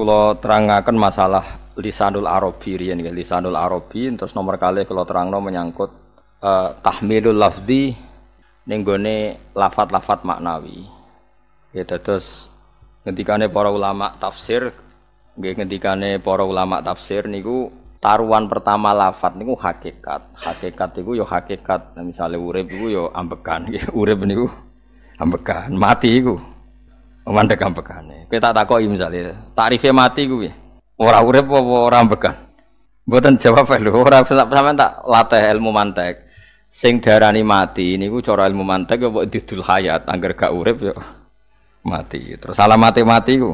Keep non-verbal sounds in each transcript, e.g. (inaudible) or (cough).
kula terangaken masalah lisanul arabi riyen nggih lisanul arabi terus nomor kali kula terangno menyangkut uh, tahmilul lafzi ning gone lafat-lafat maknawi. Ya terus ngendikane para ulama tafsir nggih ngendikane para ulama tafsir niku taruhan pertama lafat niku hakikat. Hakikat itu yo ya hakikat. Nah, misalnya urip iku yo ya ambekan, urip niku ambekan, mati iku. mandekam begane. Kowe tak takoki misale, tarife mati kuwi. Ora urip apa ora mbekan? Mboten jawab lho, ora sampean tak latih ilmu mantek. Sing diarani mati niku cara ilmu mantek ya didul hayat, anggar gak urip ya mati. Terus alamat mati matiku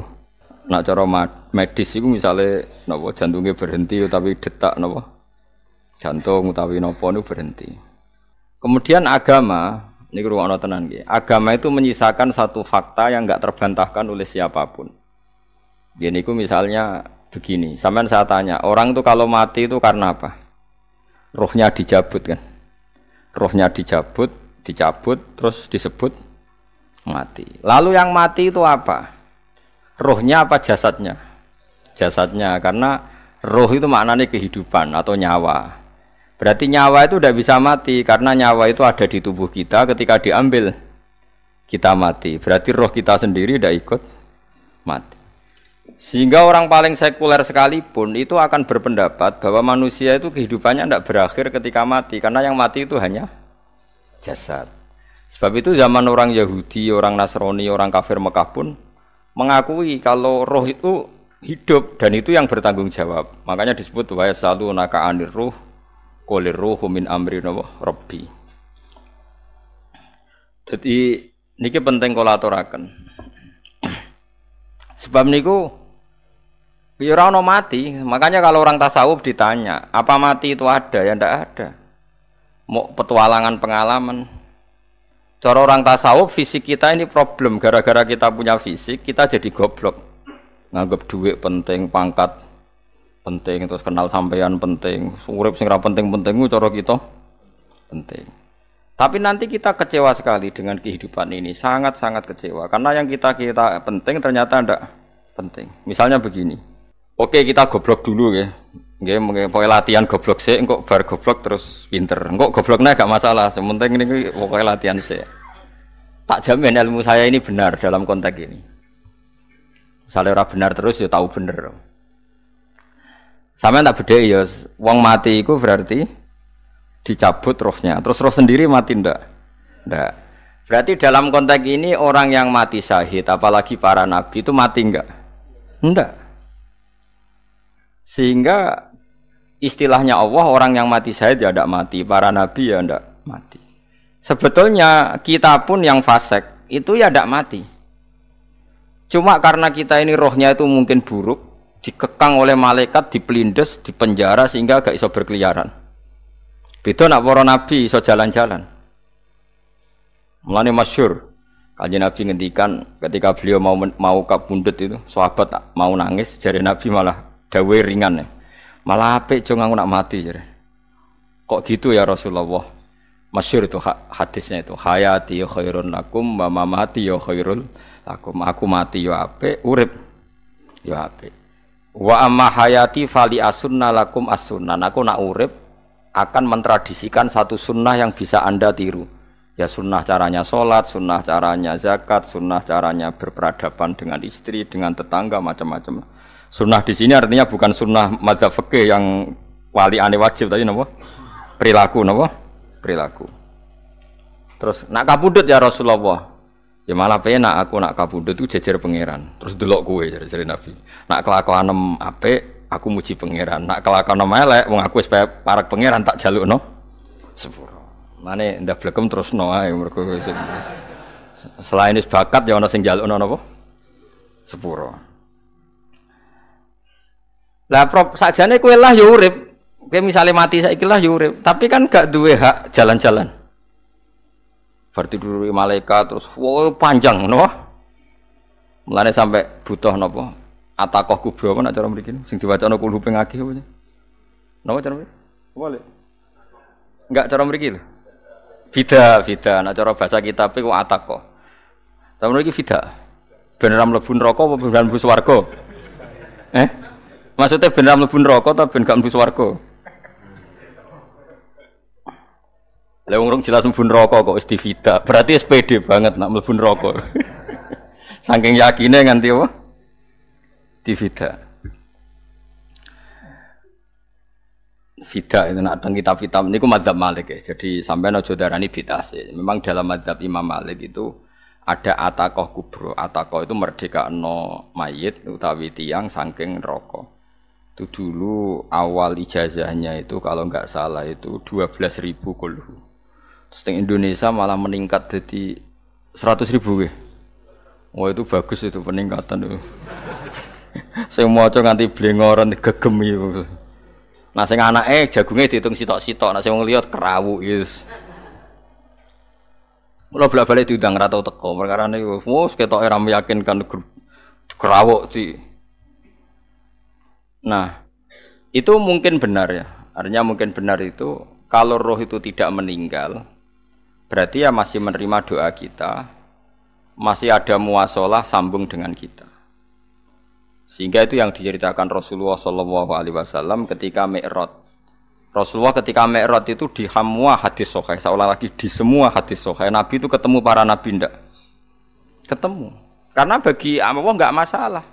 Nek cara medis iku misale napa jantunge berhenti tapi detak napa jantung utawi napa nu berhenti. Kemudian agama Ini ruang tenan gini. Agama itu menyisakan satu fakta yang nggak terbantahkan oleh siapapun. Jadi ku misalnya begini. Sampean saya tanya, orang itu kalau mati itu karena apa? Rohnya dijabut kan? Rohnya dijabut, dicabut, terus disebut mati. Lalu yang mati itu apa? Rohnya apa jasadnya? Jasadnya karena roh itu maknanya kehidupan atau nyawa. Berarti nyawa itu tidak bisa mati karena nyawa itu ada di tubuh kita ketika diambil kita mati. Berarti roh kita sendiri tidak ikut mati. Sehingga orang paling sekuler sekalipun itu akan berpendapat bahwa manusia itu kehidupannya tidak berakhir ketika mati karena yang mati itu hanya jasad. Sebab itu zaman orang Yahudi, orang Nasrani, orang kafir Mekah pun mengakui kalau roh itu hidup dan itu yang bertanggung jawab. Makanya disebut wa yasalu naka anir ruh Qolir ruhu min amri nawa robbi Jadi niki penting kolatorakan. Sebab niku ya nomati. mati, makanya kalau orang tasawuf ditanya, apa mati itu ada? Ya ndak ada. Mau petualangan pengalaman, Cara orang tasawuf fisik kita ini problem gara-gara kita punya fisik kita jadi goblok nganggap duit penting pangkat penting terus kenal sampean penting urip sing ra penting-penting cara kita penting tapi nanti kita kecewa sekali dengan kehidupan ini sangat-sangat kecewa karena yang kita kita penting ternyata ndak penting misalnya begini oke kita goblok dulu ya Nggih, pokoknya latihan goblok sih, engkau bar goblok terus pinter. Engko gobloknya gak masalah, sementing ini pokoknya latihan sih. Tak jamin ilmu saya ini benar dalam konteks ini. Misalnya orang benar terus ya tahu bener. Sama tak beda ya, wong mati itu berarti dicabut rohnya. Terus roh sendiri mati ndak? Ndak. Berarti dalam konteks ini orang yang mati syahid, apalagi para nabi itu mati enggak? ndak Sehingga istilahnya Allah orang yang mati syahid ya mati, para nabi ya ndak mati. Sebetulnya kita pun yang fasek itu ya ndak mati. Cuma karena kita ini rohnya itu mungkin buruk, dikekang oleh malaikat, di pelindes di penjara sehingga gak iso berkeliaran. Beda nak para nabi iso jalan-jalan. Mulane masyhur. Kanjeng Nabi ngendikan ketika beliau mau mau kabundut itu, sahabat mau nangis, jari Nabi malah dawe ringan. Ya. Malah apik jo aku nak mati jare. Kok gitu ya Rasulullah? Masyur itu hadisnya itu. Hayati ya khairun lakum wa mamati ya khairul lakum. Aku mati ya apik, urip ya apik. Wa amma hayati fali asunna lakum asunnan. Aku nak urip akan mentradisikan satu sunnah yang bisa Anda tiru. Ya sunnah caranya sholat, sunnah caranya zakat, sunnah caranya berperadaban dengan istri, dengan tetangga, macam-macam. Sunnah di sini artinya bukan sunnah madzhab fikih yang wali ane wajib tadi napa? Perilaku napa? Perilaku. Terus nak kabudut ya Rasulullah. Ya malah penak aku nak kabundut tu jejer pangeran. Terus delok kue jadi jadi nabi. Nak kelakuan em ape, aku muji pangeran. Nak kelakuan em elek, wong aku sebagai para pangeran tak jaluk no. Sepuro. Mana ndak belakem terus no ay mergo Selain itu bakat ya orang sing jaluk no napa? Sepuro. Lah prop sajane kue lah yurip. Ya kue misalnya mati saya lah yurip. Ya tapi kan gak duwe hak jalan-jalan bertidur malaikat terus wow, panjang no mulane sampai butuh nopo atakoh kubro apa nak cara ini sing diwaca no kulhu ping apa napa cara mriki apa enggak cara mereka lho bida bida nak cara bahasa kita pe kok atakoh tapi mereka bida beneran lebih rokok apa beneran mlebu eh maksudnya beneran lebih rokok tapi beneran gak mlebu Lah wong jelas mbun rokok kok wis divida. Berarti SPD banget nak mbun rokok. (laughs) Saking yakine nganti apa? Divida. Fida itu nak teng kitab-kitab niku madzhab Malik ya. Jadi sampai aja darani bidase. Memang dalam madzhab Imam Malik itu ada atakoh kubro. Atakoh itu merdeka no mayit utawi tiang saking rokok. Itu dulu awal ijazahnya itu kalau nggak salah itu dua belas ribu kulhu. Terus di Indonesia malah meningkat jadi seratus ribu ya. Wah itu bagus itu peningkatan itu. mau nanti nanti ngoran gegem ya. Nah saya anak eh jagungnya dihitung sitok-sitok, nah saya mau lihat kerawu is. lo bela balik diundang ra Karena teko, wah oh, kita orang meyakinkan kerawuk di Nah, itu mungkin benar ya. Artinya mungkin benar itu kalau roh itu tidak meninggal, Berarti ya masih menerima doa kita, masih ada muasalah sambung dengan kita. Sehingga itu yang diceritakan Rasulullah saw ketika Mi'rod Rasulullah ketika Mi'rod itu di semua hadis seolah lagi di semua hadis sokai. Nabi itu ketemu para nabi ndak? Ketemu. Karena bagi Allah nggak masalah.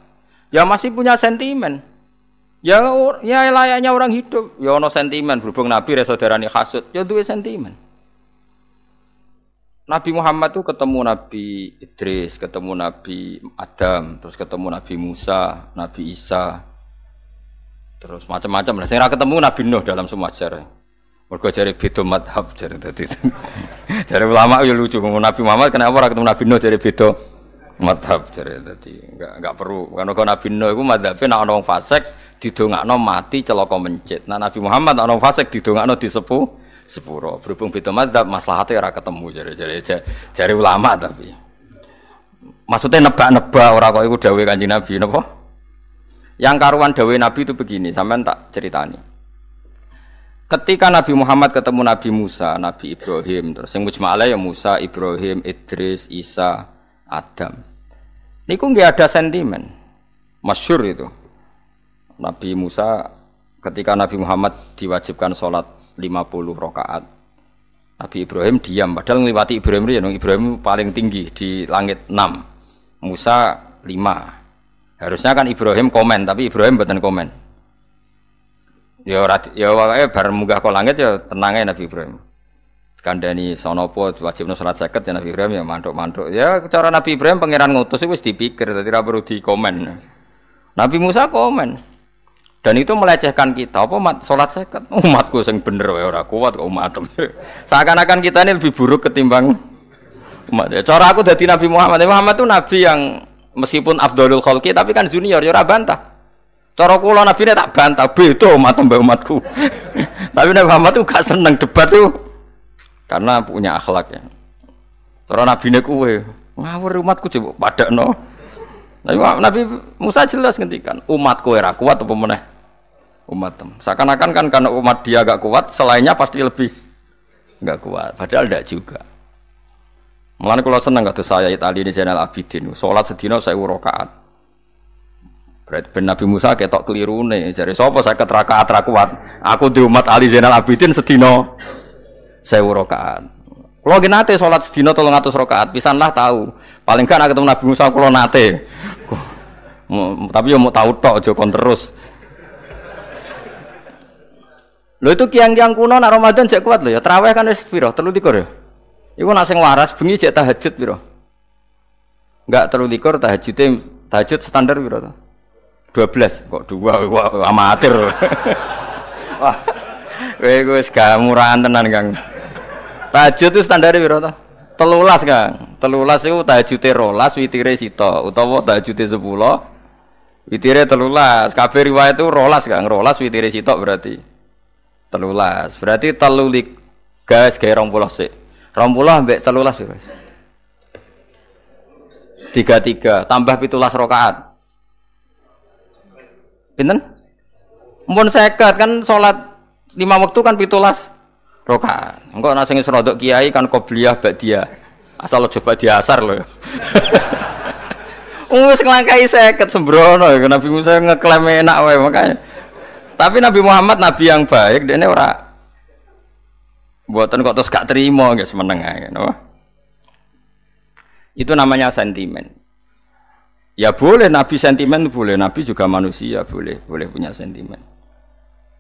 Ya masih punya sentimen. Ya, ya layaknya orang hidup. Ya ono sentimen. Berhubung Nabi ya kasut, Ya itu sentimen. Nabi Muhammad tuh ketemu Nabi Idris, ketemu Nabi Adam, terus ketemu Nabi Musa, Nabi Isa, terus macam-macam. Nah, saya ketemu Nabi Nuh dalam semua sejarah. Mereka cari bedo madhab, cari tadi. cari ulama ya lucu. Nabi Muhammad kenapa orang ketemu Nabi Nuh cari bedo madhab, cari tadi. Enggak enggak perlu. Karena kalau Nabi Nuh itu madhabnya nak orang fasek nong mati celaka mencet. Nah Nabi Muhammad nak orang fasek nong disepuh sepuro. Berhubung beda madzhab maslahatnya ora ketemu jadi jadi jadi ulama tapi. Maksudnya nebak-nebak orang kok itu dawuh kanji Nabi nebak Yang karuan dawuh Nabi itu begini, sampean tak ceritani. Ketika Nabi Muhammad ketemu Nabi Musa, Nabi Ibrahim, terus yang mujmalah ya Musa, Ibrahim, Idris, Isa, Adam. ini kok nggak ada sentimen. Masyur itu. Nabi Musa ketika Nabi Muhammad diwajibkan sholat rakaat. Nabi Ibrahim diam, padahal melewati Ibrahim itu ya, Ibrahim paling tinggi di langit 6, Musa 5. Harusnya kan Ibrahim komen, tapi Ibrahim bukan komen. Ya ora ya wae bar munggah ke langit ya tenangnya Nabi Ibrahim. Kandani sonopo wajibnya salat seket ya Nabi Ibrahim ya mantuk-mantuk. Ya cara Nabi Ibrahim pangeran ngutus itu harus dipikir tidak perlu dikomen. Nabi Musa komen. Dan itu melecehkan kita. Apa mat, sholat sekat Umatku sing bener ya ora kuat kok umat. (laughs) Seakan-akan kita ini lebih buruk ketimbang umat. Ya, cara aku dari Nabi Muhammad. Nabi ya, Muhammad itu nabi yang meskipun Abdul Khalqi tapi kan junior ya ora bantah. Cara lah nabi ini tak bantah, beda umat mbak umatku. (laughs) Tapi Nabi Muhammad itu gak seneng debat tuh. Karena punya akhlak ya. Cara nabi ini kuwe, ngawur umatku coba padakno. Nabi, Nabi Musa jelas ngendikan, umatku era kuat apa meneh umatem. Seakan-akan kan karena umat dia agak kuat, selainnya pasti lebih gak kuat. Padahal tidak juga. malah kalau seneng gak tuh saya tadi di channel Abidin, sholat sedino saya urokaat. Berarti ben Nabi Musa ketok nih. jadi sopo saya keterakaat rakuat kuat. Aku di umat Ali Zainal Abidin sedino saya urokaat. Kalau gini nate sholat sedino tolong atas rokaat, pisan lah tahu. Paling kan ketemu Nabi Musa kalau nate. tapi yang mau tahu tok jokon terus. Lho itu kiang-kiang kuno nak Ramadan cek kuat lho ya. teraweh kan wis piro? 23 ya. Iku nak sing waras bengi cek tahajud piro? Enggak 23 tahajudnya tahajud standar piro to? 12 kok dua wah, amatir. (laughs) wah. Kowe wis gak murahan tenan, Kang. Tahajud itu standar piro to? Telulas, Kang. Telulas itu tahajude rolas, witire sito utawa tahajude 10. Witire telulas, kabeh riwayat itu rolas, Kang. Rolas witire sitok berarti telulas berarti telulik guys gaya rompulah sih rompulah ambek telulas guys tiga tiga tambah pitulas rokaat pinten saya sekat kan sholat lima waktu kan pitulas rokaat engkau nasi serodok kiai kan kau beliah bak dia asal lo coba diasar lo Ungu (laughs) sekelangkai seket sembrono Nabi Musa ngeklaim enak wae makanya tapi Nabi Muhammad nabi yang baik, dia ini ora buatan kok terus gak terima guys meneng aja, you Itu namanya sentimen. Ya boleh nabi sentimen boleh, nabi juga manusia boleh, boleh punya sentimen.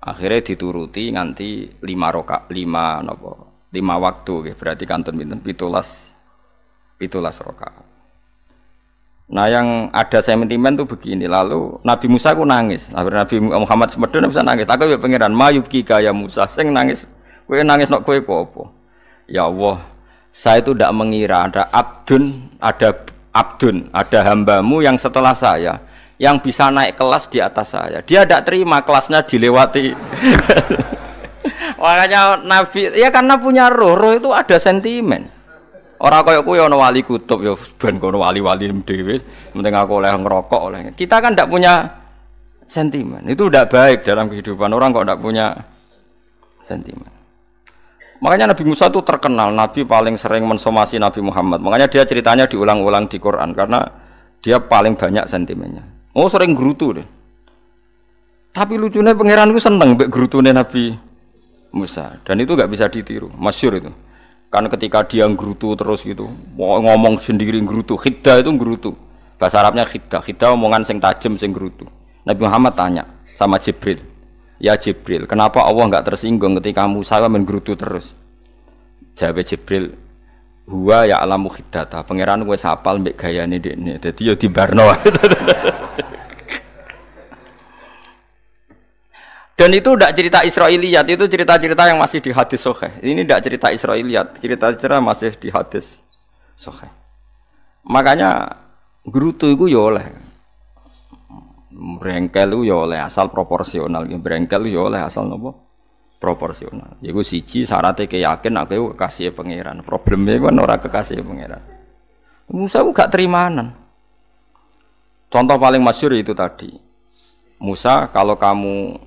Akhirnya dituruti nanti lima roka, lima nopo, lima waktu, berarti kantun binten pitulas, pitulas rokaat. Nah yang ada sentimen tuh begini. Lalu Nabi Musa aku nangis. Lalu Nabi Muhammad Nabi bisa nangis. Aku ya pangeran Mayub kaya Musa. seng nangis. Kue nangis nok kue apa? Ya Allah, saya itu tidak mengira ada abdun, ada abdun, ada hambamu yang setelah saya yang bisa naik kelas di atas saya. Dia tidak terima kelasnya dilewati. (laughs) Makanya Nabi, ya karena punya roh, roh itu ada sentimen. Orang kaya kowe ana wali kutub ya ben kono wali-wali dhewe, penting aku oleh ngerokok oleh. Kita kan tidak punya sentimen. Itu tidak baik dalam kehidupan orang kok tidak punya sentimen. Makanya Nabi Musa itu terkenal, Nabi paling sering mensomasi Nabi Muhammad. Makanya dia ceritanya diulang-ulang di Quran karena dia paling banyak sentimennya. Oh sering gerutu deh. Tapi lucunya pangeran itu seneng mbek gerutune Nabi Musa dan itu nggak bisa ditiru, masyur itu. Karena ketika dia ngerutu terus gitu, ngomong sendiri ngerutu, khidda itu ngerutu. Bahasa Arabnya khidda khidda omongan sing tajam sing ngerutu. Nabi Muhammad tanya sama Jibril, "Ya Jibril, kenapa Allah nggak tersinggung ketika kamu Musa menggerutu terus?" Jawab Jibril, "Huwa ya alamu khiddata." Pangeran gue sapal mbek gayane dekne. Dadi ya dibarno. (laughs) Dan itu tidak cerita Israiliyat, itu cerita-cerita yang masih di hadis sohe. Ini tidak cerita Israiliyat, cerita-cerita masih di hadis sohe. Makanya gerutu itu ya oleh. Brengkel itu ya oleh asal proporsional. Ya, brengkel itu ya oleh asal nopo proporsional. Ya, iku siji syaratnya keyakin aku kekasih pengiran Problemnya kan orang kekasih pengiran Musa itu gak terimanan. Contoh paling masyur itu tadi. Musa kalau kamu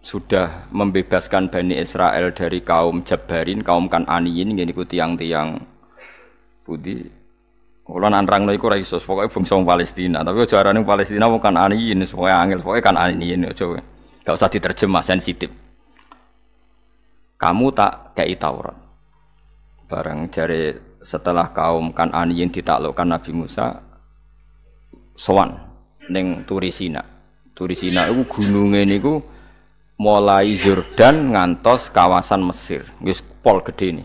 sudah membebaskan Bani Israel dari kaum Jabarin, kaum Kananiyin, ini ku tiang-tiang budi Kalau nantrang lo iku ra iso, pokoke bangsa Palestina, tapi aja arane Palestina wong Kananiyin, pokoke angel, pokoke Kananiyin aja. Enggak usah diterjemah sensitif. Kamu tak kei Taurat. Barang jari setelah kaum Kananiyin ditaklukkan Nabi Musa sowan neng Turisina. Turisina iku gununge niku mulai Jordan, ngantos kawasan Mesir wis pol gede ini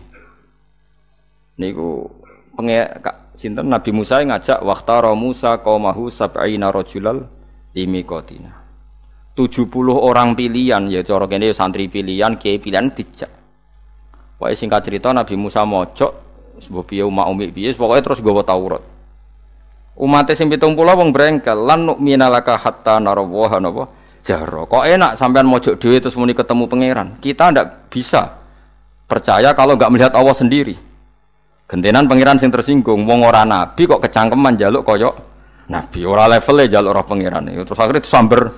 niku penge sinten Nabi Musa ngajak waqtara Musa qaumahu sab'ina rajulal Tujuh 70 orang pilihan ya cara kene ya santri pilihan kiai pilihan dijak Pokoknya singkat cerita Nabi Musa mojok sebab piye umat umi piye pokoknya terus gawa Taurat Umat sing pitung pulau wong brengkel lan nu'mina hatta narawaha napa jahro. Kok enak sampean mojok dewi terus muni ketemu pangeran. Kita ndak bisa percaya kalau nggak melihat Allah sendiri. Gentenan pangeran sing tersinggung, wong ora nabi kok kecangkeman jaluk koyok nabi ora levelnya jaluk ora pangeran. Ya, terus akhirnya sumber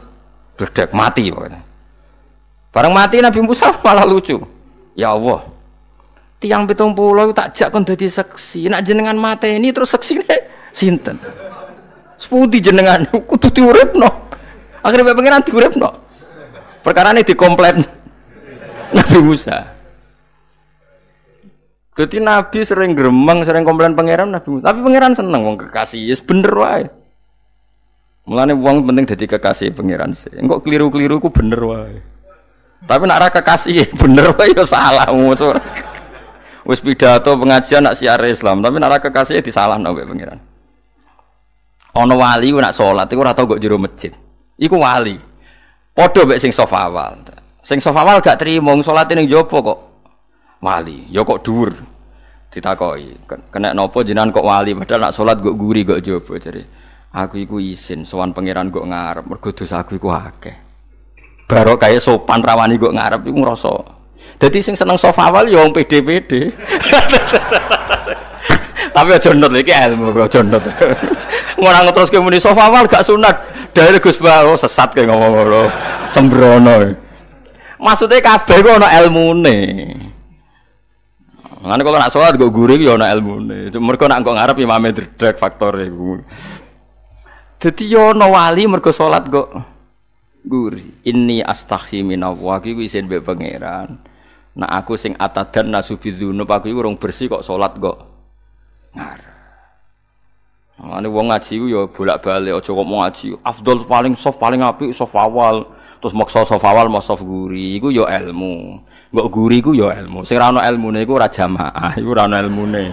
berdek mati pokoknya. Bareng mati Nabi Musa (laughs) malah lucu. Ya Allah, tiang pitung pulau tak jak kon dadi seksi. Nak jenengan mata ini terus seksi nih sinten. Sepudi jenengan kudu diuripno. Akhirnya bapak pengiran no, Perkara ini dikomplain Nabi Musa. Jadi Nabi sering geremang sering komplain pangeran Nabi Musa. Tapi pangeran seneng wong kekasih, yes, bener wae. Mulane uang penting jadi kekasih pangeran sih. enggak keliru-keliru ku bener wae. Tapi nak raka kekasih (laughs) bener wae ya salah musuh. Wis pidato pengajian nak siar Islam, tapi nak ra kekasih disalahno mbek pangeran. Ono wali nak sholat itu ora kok jero masjid. iku wali. Padha mek sing saf awal. Sing saf gak trimo salate ning njaba kok wali, ya kok dhuwur. Ditakoki, kenek nopo jenengan kok wali padahal nak salat kok guri kok njaba jare. Aku iku isin sowan pangeran kok ngarep, mergo dosaku iku akeh. Baro kaya sopan rawani kok ngarep iku ngrasa. Dadi sing seneng sofawal. ya wong PD-PD. (laughs) Tapi aja nut iki ilmu, aja nut. (laughs) Ngono terus kemuni Sofawal gak sunat. dari Gus Baro oh, sesat kayak ngomong loh sembrono maksudnya kabeh gue nol ilmu nih Nanti kalau nak sholat, gue gurih, ya ada ilmu ini. Cuma mereka nak gue ngarep imamnya terdek faktornya. Jadi ya ada wali mereka sholat gue gurih. Ini astaghi minawwah, aku isin bebek pangeran. Nah aku sing atadhan nasubidhunub, aku itu orang bersih kok sholat gue ngarep. Mane wong ngaji ku ya bolak-balik aja kok ngaji. Afdol paling sof paling apik sof awal. Terus maksa sof awal mas sof guri iku ya ilmu. Mbok guri iku ya ilmu. Sing ra ono ilmune iku ora jamaah, iku ra ono ilmune.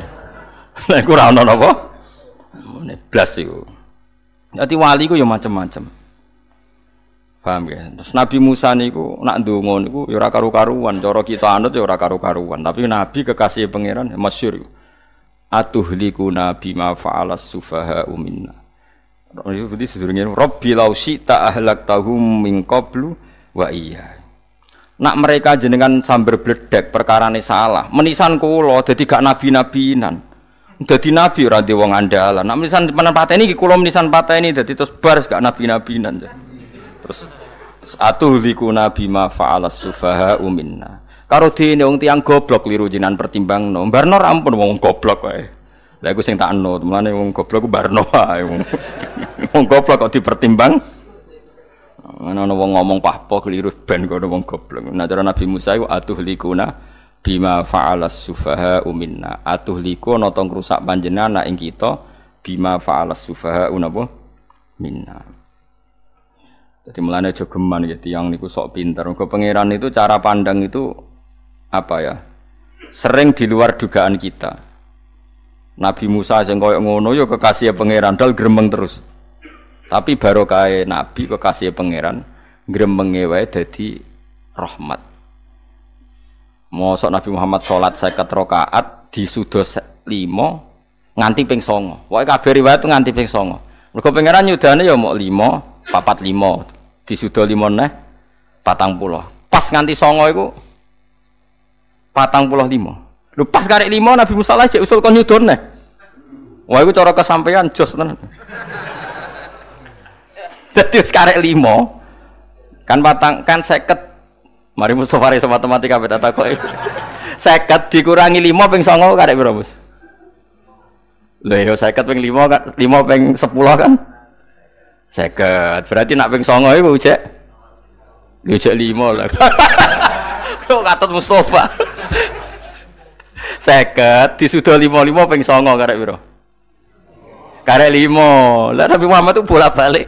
Nek (laughs) iku ra ono napa? Ilmune blas iku. Dadi wali ku ya macam-macam. Paham ya? Terus Nabi Musa niku nak ndonga niku ya ora karu-karuan, cara kita anut ya ora karu-karuan, tapi Nabi kekasih pangeran masyhur. Ya. nabi ma fa'alas sufaha minna jadi sedurungnya Rabbi lausi tak ahlak tahu mingkoblu wa iya nak mereka jenengan sambar bledek perkarane salah menisan kulo jadi gak nabi nabinan jadi nabi orang di wong andalan nak menisan panen pateni ini kulo menisan pateni jadi terus bar gak nabi nabinan terus Atuhliku Nabi ma fa'alas sufaha umminna. Karo dene wong tiang goblok liru jinan pertimbang no. Barno ampun wong goblok wae. Lah iku sing tak anut, mulane wong goblok ku barno (laughs) wae. Wong goblok kok dipertimbang. Ana wong ngomong pahpo keliru ben kono wong goblok. Nah cara Nabi Musa iku atuh likuna bima fa'alas sufaha uminna atuh liku ana rusak panjenengan na ing kita bima fa'alas sufaha bo minna jadi mulane jogeman gitu, yang niku sok pinter. Ke pangeran itu cara pandang itu apa ya sering di luar dugaan kita. Nabi Musa sing koyok ngono yo kekasih pangeran dal gremeng terus. Tapi baru kaya Nabi kekasih pangeran gremeng wae dadi rahmat. Mosok Nabi Muhammad sholat salat 50 di sudos limo nganti ping songo Wae kabeh riwayat nganti ping songo Mergo pangeran yudane yo mau limo papat limo di disudo limo neh patang pulau Pas nganti songo itu patang puluh lima. Lu pas karek lima Nabi Musa lah cek usul konyudon nih. Eh. Wah itu cara kesampaian jos tenan. Jadi karek lima kan patang kan seket. Mari Mustafa Reza matematika beta tak kok. Seket dikurangi lima peng songo karek berapa? lu yo seket peng lima kan lima peng sepuluh kan. Seket berarti nak peng songo itu cek. Lucu cek lima lah. (laughs) Kok katut Mustafa seket disudo limo limo peng songo kare biro kare limo lah Nabi Muhammad tuh bolak balik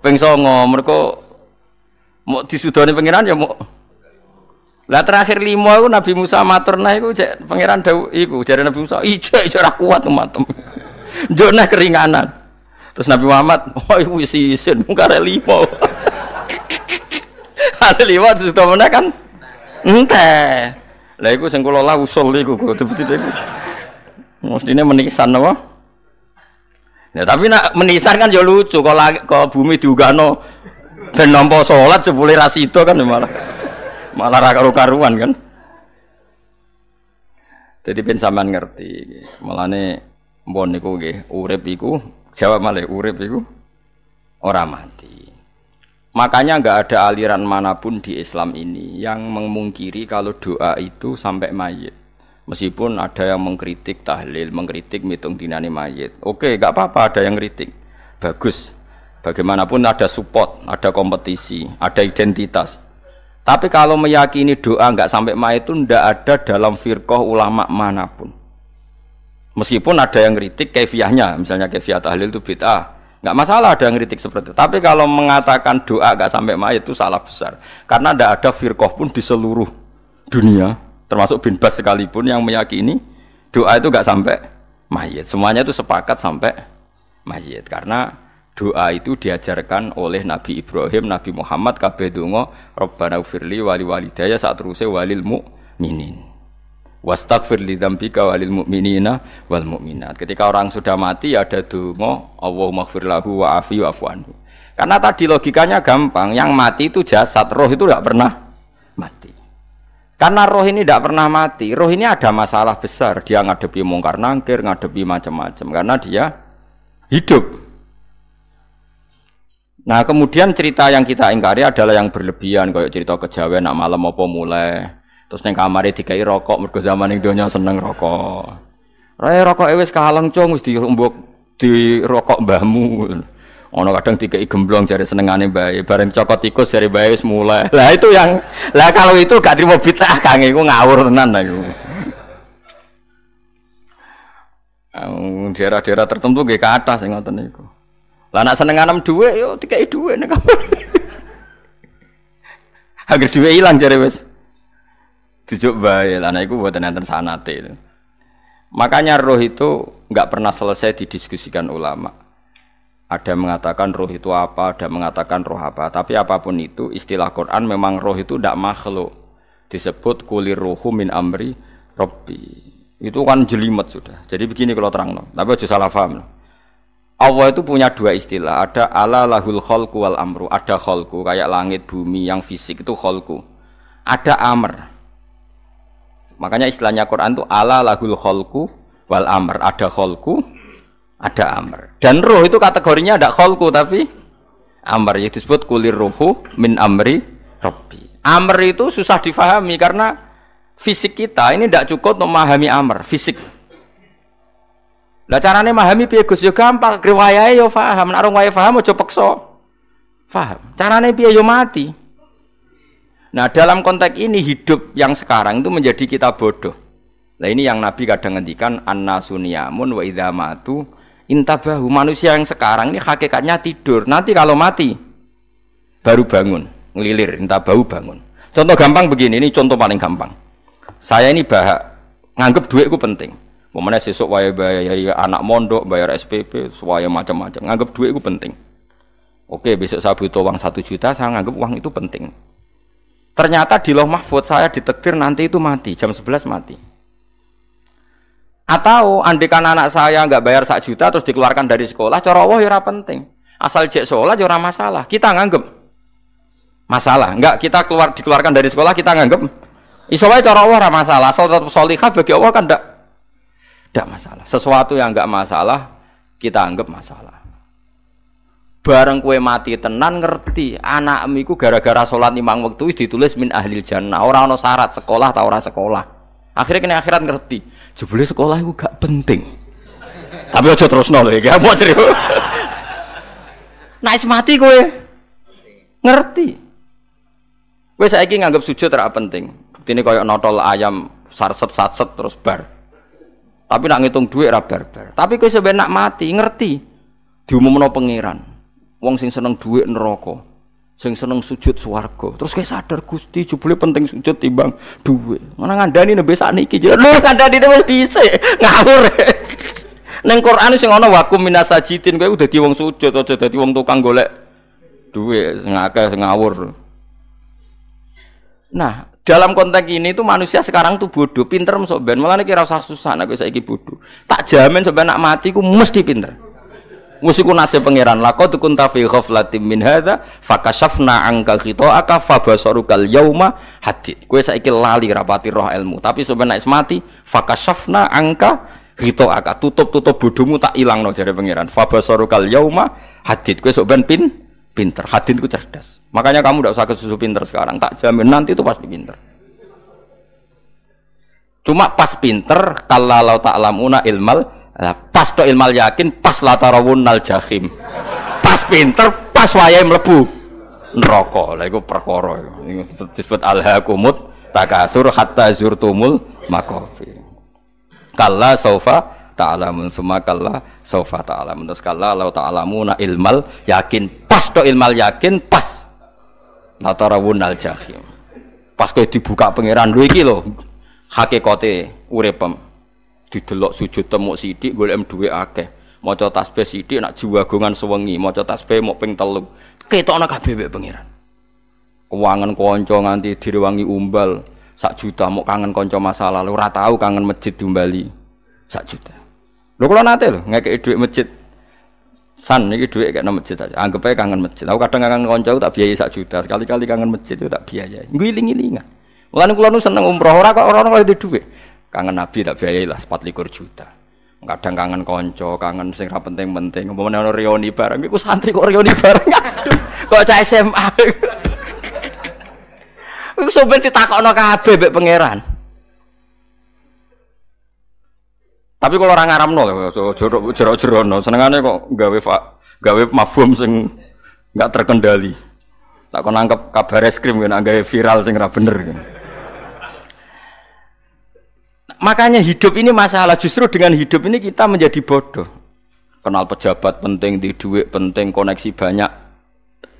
peng songo mereka mau di disudoni pengiran ya mau lah terakhir limo aku Nabi Musa matur nah aku cek pangeran Dawu aku jadi Nabi Musa ijo ijo kuat matem jona keringanan terus Nabi Muhammad oh si isin karek lima ada (laughs) lima terus mana kan ente lah iku sing kula lah usul iku kok debet iku. Mestine menisan apa? Ya tapi nak menisan kan ya lucu kalau kok bumi diugahno ben nampa salat jebule ra sida kan ya malah malah ra karu-karuan kan. Jadi ben sampean ngerti. malah mbon niku nggih urip iku jawab malih urip iku ora mati. Makanya nggak ada aliran manapun di Islam ini yang mengungkiri kalau doa itu sampai mayit. Meskipun ada yang mengkritik tahlil, mengkritik mitung dinani mayit. Oke, nggak apa-apa ada yang kritik. Bagus. Bagaimanapun ada support, ada kompetisi, ada identitas. Tapi kalau meyakini doa nggak sampai mayit itu ndak ada dalam firqah ulama manapun. Meskipun ada yang kritik kefiahnya, misalnya kefiah tahlil itu bid'ah, Nggak masalah ada yang kritik seperti itu. Tapi kalau mengatakan doa nggak sampai mayat itu salah besar. Karena tidak ada firqoh pun di seluruh dunia, termasuk bin Bas sekalipun yang meyakini doa itu nggak sampai mayat. Semuanya itu sepakat sampai mayat. Karena doa itu diajarkan oleh Nabi Ibrahim, Nabi Muhammad, kabeh donga, Rabbana firli wali walidaya saat ruse walil mu'minin. Wastaghfir li dzambika lil mu'minina wal mu'minat. Ketika orang sudah mati ada donga Allahumma ighfir lahu wa afi wa anhu. Karena tadi logikanya gampang, yang mati itu jasad, roh itu tidak pernah mati. Karena roh ini tidak pernah mati, roh ini ada masalah besar. Dia ngadepi mungkar nangkir, ngadepi macam-macam. Karena dia hidup. Nah kemudian cerita yang kita ingkari adalah yang berlebihan, kayak cerita kejawen, nak malam apa mulai Terus neng kamar i rokok mergo zaman ning donya seneng rokok. raya rokok ewes kahalang cung wis diumbuk di rokok mbahmu. Ono kadang i gemblong seneng aneh bayi bareng cokot tikus jari bayi wis mulai. (laughs) Lah itu yang lah kalau itu gak terima bid'ah Kang iku ngawur tenan aku. daerah-daerah tertentu gak ke atas yang ngoten niku. Lah nak seneng anem dua yo i dua nek kamu Agar dua ilang jadi wes Jujuk bae lah nah, iku mboten enten sanate. Makanya roh itu nggak pernah selesai didiskusikan ulama. Ada mengatakan roh itu apa, ada mengatakan roh apa. Tapi apapun itu, istilah Quran memang roh itu tidak makhluk. Disebut kulir ruhu min amri robbi. Itu kan jelimet sudah. Jadi begini kalau terang. No. Tapi aja salah faham. No. Allah itu punya dua istilah. Ada ala lahul kholku wal amru. Ada kholku, kayak langit, bumi, yang fisik itu kholku. Ada amr. Makanya istilahnya Quran itu ala lahul kholku wal amr. Ada kholku, ada amr. Dan roh itu kategorinya ada kholku tapi amr. Yang disebut kulir ruhu min amri robbi. Amr itu susah difahami karena fisik kita ini tidak cukup untuk memahami amr fisik. Nah caranya memahami biaya Gus ya e yo gampang, riwayahe ya faham. Nah orang faham, paham aja peksa. Paham. Ya mati. Nah dalam konteks ini hidup yang sekarang itu menjadi kita bodoh. Nah ini yang Nabi kadang ngendikan anna wa idhamatu intabahu manusia yang sekarang ini hakikatnya tidur. Nanti kalau mati baru bangun, ngelilir intabahu bangun. Contoh gampang begini, ini contoh paling gampang. Saya ini bahak nganggep duitku penting. Pemenang sesuk waya bayar ya, ya, anak mondok, bayar SPP, suaya macam-macam. Nganggep duitku penting. Oke, besok saya butuh uang satu juta, saya nganggep uang itu penting Ternyata di loh mahfud saya ditektir nanti itu mati, jam 11 mati. Atau andikan anak saya nggak bayar sak juta terus dikeluarkan dari sekolah, cara Allah ya penting. Asal cek sekolah ya masalah. Kita nganggep masalah. Enggak kita keluar dikeluarkan dari sekolah kita nganggep iso wae cara Allah masalah. Asal tetap solihah bagi Allah kan enggak enggak masalah. Sesuatu yang enggak masalah kita anggap masalah bareng kue mati tenan ngerti anak miku gara-gara sholat imang waktu itu ditulis min ahli jannah orang no syarat sekolah atau orang sekolah akhirnya kena akhirat ngerti jebule sekolah itu gak penting tapi aja terus nol ya mau cerita naik mati kue ngerti kue saya ini nganggap sujud tidak penting ini kayak notol ayam sarset sarset terus bar tapi nak ngitung duit rabar bar tapi kue sebenarnya mati ngerti diumumno pengiran Wong sing seneng duit neraka, sing seneng sujud swarga. Terus kayak sadar Gusti jebule penting sujud timbang duit. Mana ngandani nembe sakniki. Lho ngandani wis dhisik, ngawur. (laughs) Neng Quran sing ana wakum minasajidin kowe udah dadi wong sujud aja dadi wong tukang golek duit sing akeh ngawur. Nah, dalam konteks ini tuh manusia sekarang tuh bodoh, pinter masoben. ben. Mulane kira usah susah nek saiki bodoh. Tak jamin sampean nak mati ku mesti pinter. Musiku nasib pangeran laqad kunta tafi ghaflatin min hadza fakashafna anka ghita'aka fabasaruka yauma Kue Kowe saiki lali rapati roh ilmu, tapi sampe nek mati fakashafna angka ghita'aka. Tutup-tutup bodohmu tak ilangno jare pangeran. Fabasaruka yauma hati Kowe sok ben pin pinter. Hadid ku cerdas. Makanya kamu tidak usah kesusu pinter sekarang. Tak jamin nanti itu pasti pinter. Cuma pas pinter kalau tak lamuna ilmal lah pas to ilmal yakin, pas latarawun nal jahim. Pas pinter, pas wayahe mlebu neraka. Lah iku perkara iku disebut alhaqumut takasur hatta zurtumul makofi Kalla saufa ta'lamun summa kalla saufa ta'lamun. Terus kalla lau ta'lamuna ilmal yakin. Pas to ilmal yakin, pas latarawun nal jahim. Pas kowe dibuka pangeran lho iki lho hakikate uripem didelok sujud temuk sidik golem duwe akeh maca tasbih sidik nak jiwagongan sewengi maca tasbih mau ping telu ketokno kabeh wek pangeran kewangan kanca nganti direwangi umbal sak juta mau kangen kanca masa lalu ora tau kangen masjid diumbali sak juta lho kula nate lho ngekeki dhuwit masjid san iki dhuwit kena masjid aja anggap ae kangen masjid aku kadang kangen kanca tak biayai sak juta sekali-kali kangen masjid itu tak biayai ngiling-ngilingan Mulane kula nu seneng umroh ora kok ora ono duit. Kangen Nabi tak biayai lah likur juta. Kadang kangen konco, kangen sing ra penting-penting. Umpamane ono reuni bareng iku santri kok reuni bareng. (laughs) Aduh, kok cah SMA. (laughs) Iku sampean ditakokno kabeh mbek pangeran. Tapi kalau orang ngaramno jero-jerono, senengane kok gawe gawe mafum sing nggak terkendali. Tak kon nangkep kabar es krim yen viral sing ra bener. Gitu. Makanya hidup ini masalah justru dengan hidup ini kita menjadi bodoh. Kenal pejabat penting, di duit penting, koneksi banyak.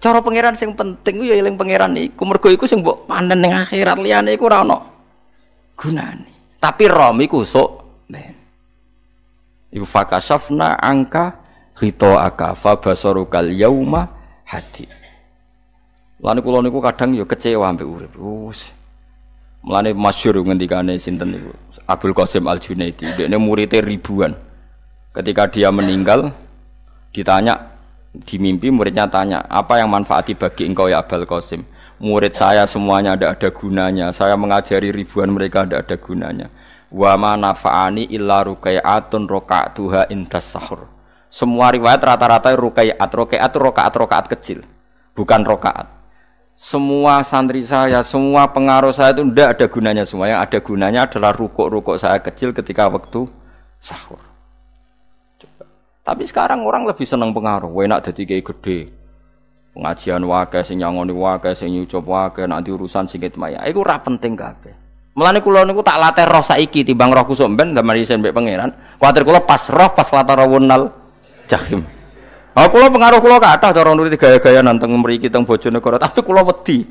Cara pangeran sing penting ya eling pangeran iku mergo iku sing mbok panen ning akhirat liyane iku ora ono gunane. Tapi rom iku sok ben. Iku fakasafna angka rito fa basarukal yauma hati Lan kula niku kadang ya kecewa ambek urip. Wis. Mulane masyhur ngendikane sinten niku Abdul Qasim Al Junaidi, Dia ini muridnya ribuan. Ketika dia meninggal ditanya di mimpi muridnya tanya, "Apa yang manfaati bagi engkau ya Abdul Qasim?" Murid saya semuanya tidak ada gunanya. Saya mengajari ribuan mereka tidak ada gunanya. Wa ma nafa'ani illa rukai'atun roka'tuha indas sahur. Semua riwayat rata-rata rukai'at, rokaat, rokaat, rokaat kecil. Bukan rokaat semua santri saya, semua pengaruh saya itu tidak ada gunanya semua. Yang ada gunanya adalah rukuk-rukuk saya kecil ketika waktu sahur. Coba. Tapi sekarang orang lebih senang pengaruh. Enak jadi kayak gede. Pengajian wakil, sing nyangoni wakai, sing nanti urusan singit maya. Itu rap penting kabeh. Melani kula niku tak latih roh saiki tibang roh kusuk ben damar isen mbek pangeran. Kuatir kula pas roh pas latar wonal jahim. Aku ah, kula pengaruh kula kathah cara nuruti gaya-gaya nanteng mriki teng negara tapi kula wedi.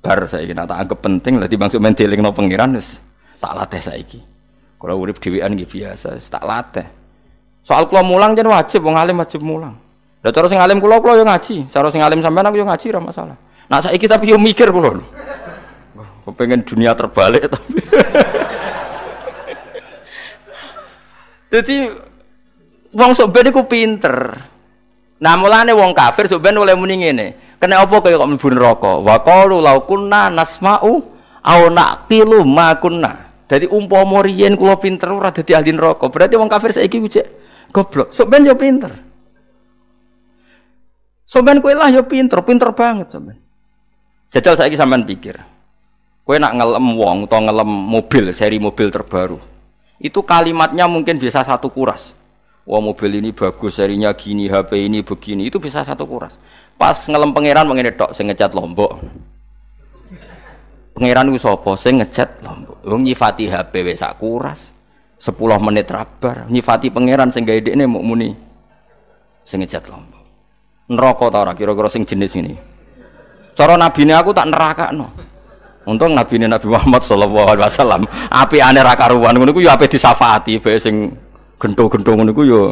Bar saiki nak tak anggap penting lah dimaksud men delingno pangeran wis tak latih saiki. Kula urip dhewean nggih biasa, wis tak latih. Soal kula mulang jan wajib wong alim wajib mulang. Lah cara sing alim kula kula yo ngaji, cara sing alim sampean aku yo ngaji ora masalah. Nak saiki tapi yo mikir kula. pengen dunia terbalik tapi. (laughs) Jadi wong sok ben iku pinter. Nah mulane wong kafir subhan oleh muni ngene. Kena apa kaya kok mlebu neraka? Wa qalu law kunna nasma'u aw naqilu ma kunna. Dadi umpama riyen kula pinter ora dadi ahli neraka. Berarti wong kafir saiki ku goblok. Subhan yo pinter. Subhan kowe lah yo pinter, pinter banget subhan. Jajal saiki sampean pikir. kue nak ngelem wong atau ngelem mobil, seri mobil terbaru. Itu kalimatnya mungkin bisa satu kuras. Wah mobil ini bagus, serinya gini, HP ini begini, itu bisa satu kuras. Pas ngelem pangeran mengenai tok, saya ngecat lombok. Pangeran gue sopo, saya ngecat lombok. lu nyifati HP bisa kuras, sepuluh menit rabar. Nyifati pangeran sing ini mau muni, saya ngecat lombok. Neraka tau kira-kira sing jenis ini. Cara ini aku tak neraka no. Untung nabi ini Nabi Muhammad sallallahu Alaihi Wasallam, api aneh ruwan gue ya api disafati, sing gentong-gentong ngono iku yo ya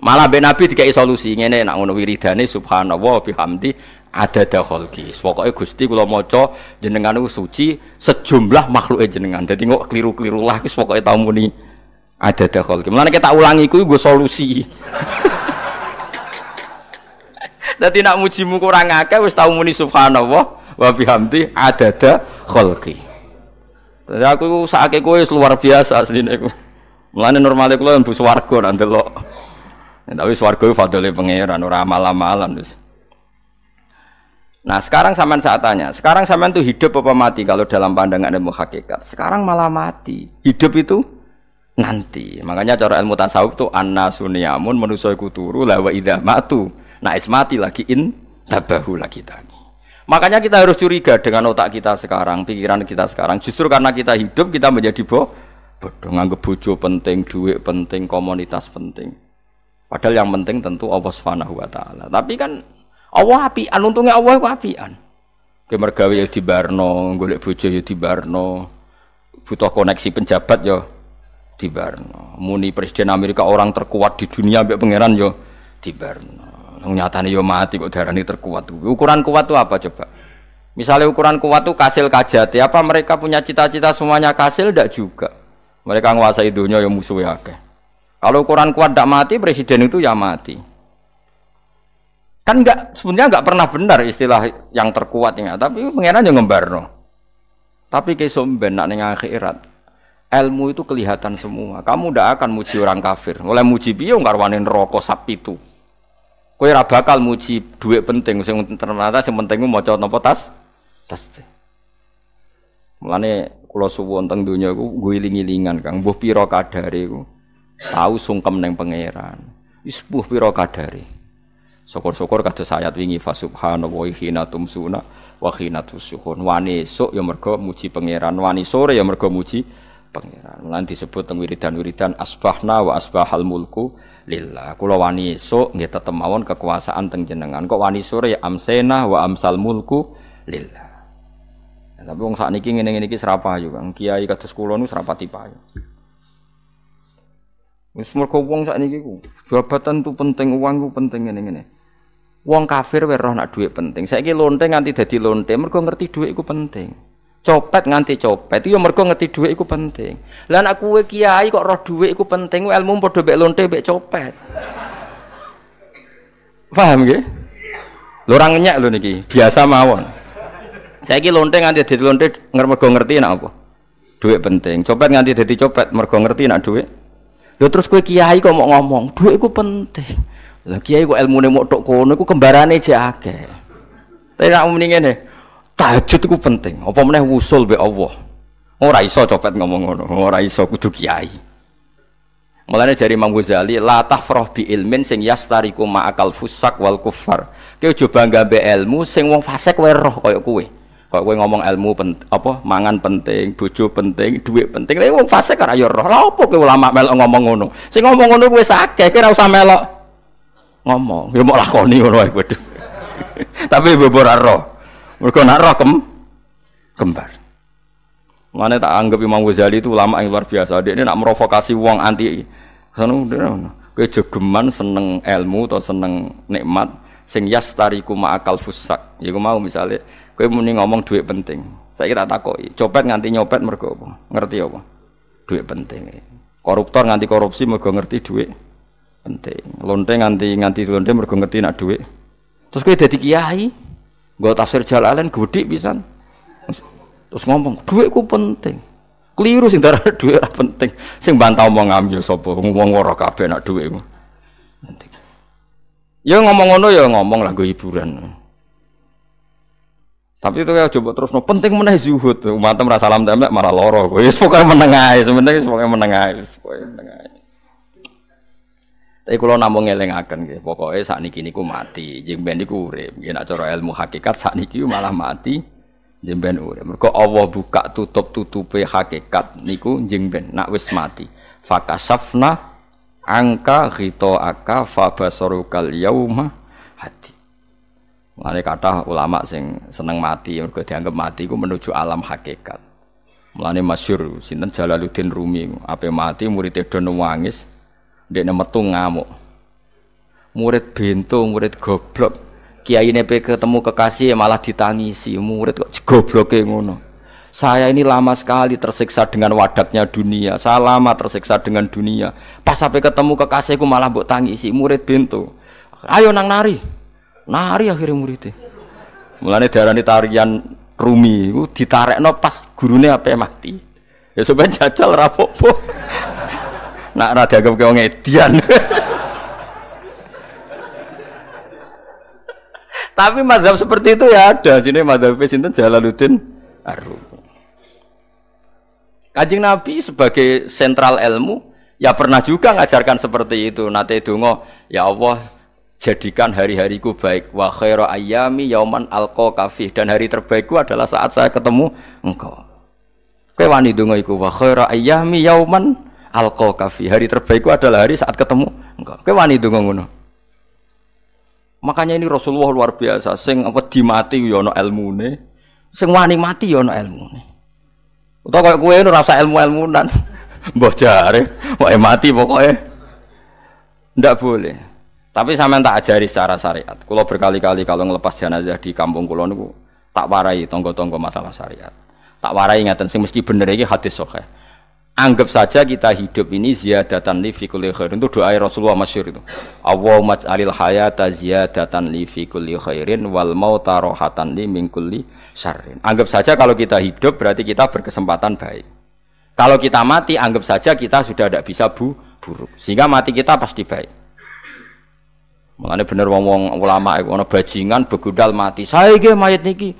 malah ben Nabi dikai solusi ngene nak ngono wiridane subhanallah bihamdi ada khalqi. Pokoke Gusti kula maca jenengan niku suci sejumlah makhluk e jenengan. jadi nggak keliru-keliru lah wis pokoke tau muni adada khalqi. Mulane kita ulangi kuwi gue solusi. jadi (laughs) nak mujimu kurang akeh wis tau muni subhanallah wa bihamdi ada khalqi. jadi aku sakit kowe luar biasa asline aku. Mulane normale kula mlebu swarga ra ndelok. Tapi swarga ku fadole pangeran ora amal-amalan wis. Nah sekarang sampean saat tanya, sekarang sampean tuh hidup apa mati kalau dalam pandangan ilmu hakikat? Sekarang malah mati. Hidup itu nanti. Makanya cara ilmu tasawuf tuh anna suniamun manusa iku turu lawa idza matu. Nah es mati lagi in tabahu lagi tadi. Makanya kita harus curiga dengan otak kita sekarang, pikiran kita sekarang. Justru karena kita hidup kita menjadi boh Bodoh nganggep bojo penting, duit penting, komunitas penting. Padahal yang penting tentu Allah Subhanahu wa taala. Tapi kan Allah api untungnya Allah iku apian. Ke mergawe ya dibarno, golek bojo ya dibarno. Butuh koneksi penjabat ya dibarno. Muni presiden Amerika orang terkuat di dunia mbek pangeran ya dibarno. Wong nyatane ya mati kok darani terkuat. Ukuran kuat itu apa coba? Misalnya ukuran kuat itu kasil kajati, apa mereka punya cita-cita semuanya kasil? Tidak juga. Mereka menguasai dunia yang musuh ya. Kalau Quran kuat tidak mati, presiden itu ya mati. Kan nggak sebenarnya nggak pernah benar istilah yang terkuat ya. Tapi pengiran yang ngembarno. Tapi kesomben nak neng akhirat. Ilmu itu kelihatan semua. Kamu tidak akan muji orang kafir. Oleh muji biyo ngarwanin rokok sapi itu. Kue bakal muji duit penting. Sing ternyata sing pentingmu mau nopo tas. Tas. Mulane kalau suwon teng dunia guling lingilingan Kang. buh piro kadari Tahu sungkem neng pangeran. Wis mbuh pira Sokor-sokor syukur kata ayat wingi fa subhanallahi hina tumsuna wa hina Wani esuk yang mergo muji pangeran, wani sore yang mergo muji pangeran. nanti disebut teng wiridan-wiridan asbahna wa asbahal mulku lillah. Kula wani esuk nggih tetemawon kekuasaan teng jenengan. Kok wani sore ya amsena wa amsal mulku lillah. Ya, tapi wong sakniki ngene-ngene iki serapayu, juga, Kiai kados kula niku serapati payu. Wis mergo wong sakniki ku jabatan tu penting, uang ku penting ngene-ngene. Wong kafir wae roh nak dhuwit penting. Saiki lonte nganti dadi lonte mergo ngerti dhuwit iku penting. Copet nganti copet itu ya mergo ngerti dhuwit iku penting. Lah aku kowe kiai kok roh dhuwit iku penting, ilmu padha mek lonte mek copet. Paham nggih? Lho ora ngenyek lho niki, biasa mawon. Saya ki lonte nganti dadi lonte mergo ngerti nek apa? Duit penting. Copet nganti dadi copet mergo ngerti nek duit. Lho terus kue kiai kok mau ngomong, duit iku penting. Lah kiai kok nih mok tok kono iku kembarane jek akeh. Tapi nek muni ngene, tahajud iku penting. Apa meneh wusul be Allah. Ora iso copet ngomong ngono, ora iso kudu kiai. Mulane jari Imam Ghazali, la tahfrah bi ilmin sing yastariku ma'akal fusak wal kufar. Kau aja bangga be ilmu sing wong fasik wae roh kaya kowe. Kok gue ngomong ilmu pent, apa mangan penting, bojo penting, duit penting. Lah wong fase kan ayo roh. Lah opo gue ulama melok ngomong ngono? Sing ngomong ngono gue sakeh, kira usah melok ngomong. Ya mau lakoni ngono ae waduh. (laughs) Tapi bobor roh. Mergo nak roh kem kembar. Mana tak anggap Imam Ghazali itu ulama yang luar biasa. Dia ini nak merovokasi uang anti. Sono kowe jogeman seneng ilmu atau seneng nikmat sing yastariku ma'akal fusak. Iku mau misalnya Kowe muni ngomong duit penting. Saya kira takoki, copet nganti nyopet mergo apa? Ngerti apa? Duit penting. Koruptor nganti korupsi mergo ngerti duit penting. Lonte nganti nganti lonte mergo ngerti nak duit. Terus kowe dadi kiai, nggo tafsir gue gedhi pisan. Terus ngomong, duitku penting. Keliru sing darah (laughs) duit ora penting. Sing bantah omong am ya sapa? Wong ora kabeh nak duit, Penting. Ya ngomong ngono ya ngomong lah gue hiburan. Tapi itu kayak coba terus no penting mana zuhud. Umat merasa salam tembak marah loro. Wis pokoknya menengah, sebenarnya pokoknya menengah, pokoknya menengah. Tapi kalau namung pokoknya saat ini kini niku mati, jeng ben niku urip. Nggih nek cara ilmu hakikat saat kiu malah mati, jeng ben urip. Allah buka tutup tutupi hakikat niku jemben. ben nak wis mati. Fakasafna angka rito aka fa yau yauma hati. Mulane kata ulama sing seneng mati mergo dianggap mati iku menuju alam hakikat. Mulane masyhur sinten Jalaluddin Rumi, ape mati murid do nangis, ndekne metu ngamuk. Murid bento, murid goblok. Kiai ini ketemu kekasih ya malah ditangisi, murid kok gobloke ngono. Saya ini lama sekali tersiksa dengan wadaknya dunia. Saya lama tersiksa dengan dunia. Pas sampai ketemu kekasihku malah buat tangisi murid bintu. Ayo nang nari. Nari akhirnya muridnya. Mulane darani tarian Rumi itu ditarik, no pas apa ya mati. Ya sebenarnya jajal rapopo. Nak ra dianggap kaya ngedian. Tapi madzhab seperti itu ya ada. Sini mazhab pesinten Jalaluddin Arum. Kajing Nabi sebagai sentral ilmu ya pernah juga ngajarkan seperti itu. Nate dungo, ya Allah jadikan hari-hariku baik wa khaira ayami yauman alqa kafih dan hari terbaikku adalah saat saya ketemu engkau kowe wani ndonga iku wa khaira ayami yauman alqa kafih hari terbaikku adalah hari saat ketemu engkau kowe wani ndonga ngono makanya ini Rasulullah luar biasa sing apa dimati yo ana elmune sing wani mati yo ana elmune utawa koyo kowe ora usah ilmu-ilmunan (laughs) mbok jare wae mati pokoknya ndak boleh tapi yang tak ajari secara syariat. Kalau berkali-kali kalau ngelepas jenazah di kampung kulo niku tak warai tonggo-tonggo masalah syariat. Tak warai ingatan sih mesti bener ini hadis sokeh. Anggap saja kita hidup ini ziyadatan li fi kulli khairin. Itu doa Rasulullah masyhur itu. Allahumma alil hayata ziyadatan li fi kulli khairin wal mauta rohatan li min kulli syarrin. Anggap saja kalau kita hidup berarti kita berkesempatan baik. Kalau kita mati anggap saja kita sudah tidak bisa bu buruk. Sehingga mati kita pasti baik. Mulane bener wong-wong ulama iku ana bajingan begundal mati. Saiki mayit niki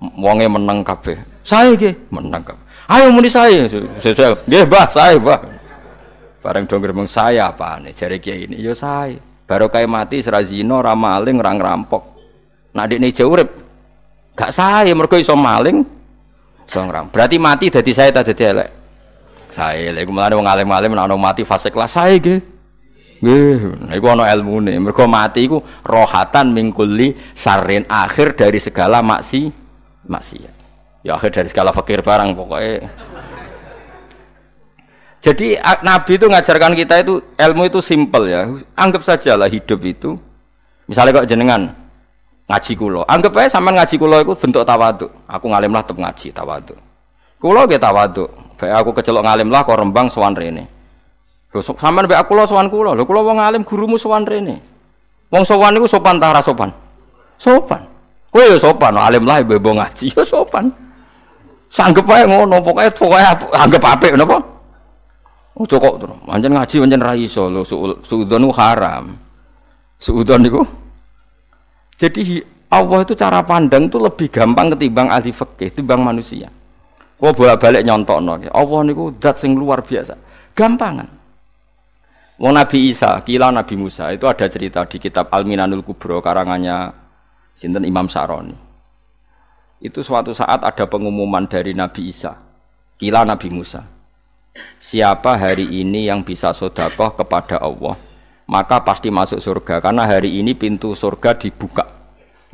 wonge meneng kabeh. Saiki meneng kabeh. Ayo muni saya. Saya nggih Mbah, saya Mbah. Bareng dong gremeng saya apane jare kiai ini yo saya. Barokah mati sira zina, ora maling, nadik ngrampok. Nak dekne jauh urip gak saya mergo iso maling iso Berarti mati dadi saya ta dadi elek. Saya lek mulane wong alim-alim nak mati fasik lah saya nggih. Nggih, niku ana nih Mergo mati iku rohatan mingkuli sarin akhir dari segala maksi maksi Ya akhir dari segala fakir barang pokoknya. Jadi Nabi itu ngajarkan kita itu ilmu itu simple ya. Anggap saja lah hidup itu. Misalnya kok jenengan ngaji kulo, anggap aja sama ngaji kulo itu bentuk tawadu. Aku ngalim lah tetap ngaji tawadu. Kulo gitu tawadu. Kayak aku kecelok ngalim lah, kok rembang suan rene. Lho sok sampean mbek aku sowan kula. Lho kula wong alim gurumu sowan rene. Wong sowan niku sopan ta ora sopan? Sopan. Kowe yo ya sopan, alim lah mbek ngaji yo ya sopan. sanggup ae ngono, pokoke pokoke anggap apik napa? Ojo kok to. Pancen ngaji pancen ra iso lho suudon niku haram. ni niku. Jadi Allah itu cara pandang tuh lebih gampang ketimbang ahli fikih, ketimbang manusia. Kok bolak-balik nyontokno. Allah niku zat sing luar biasa. Gampangan. Wong Nabi Isa, kila Nabi Musa itu ada cerita di kitab Al-Minanul Kubro karangannya Sinten Imam Saroni. Itu suatu saat ada pengumuman dari Nabi Isa, kila Nabi Musa. Siapa hari ini yang bisa sodakoh kepada Allah, maka pasti masuk surga karena hari ini pintu surga dibuka.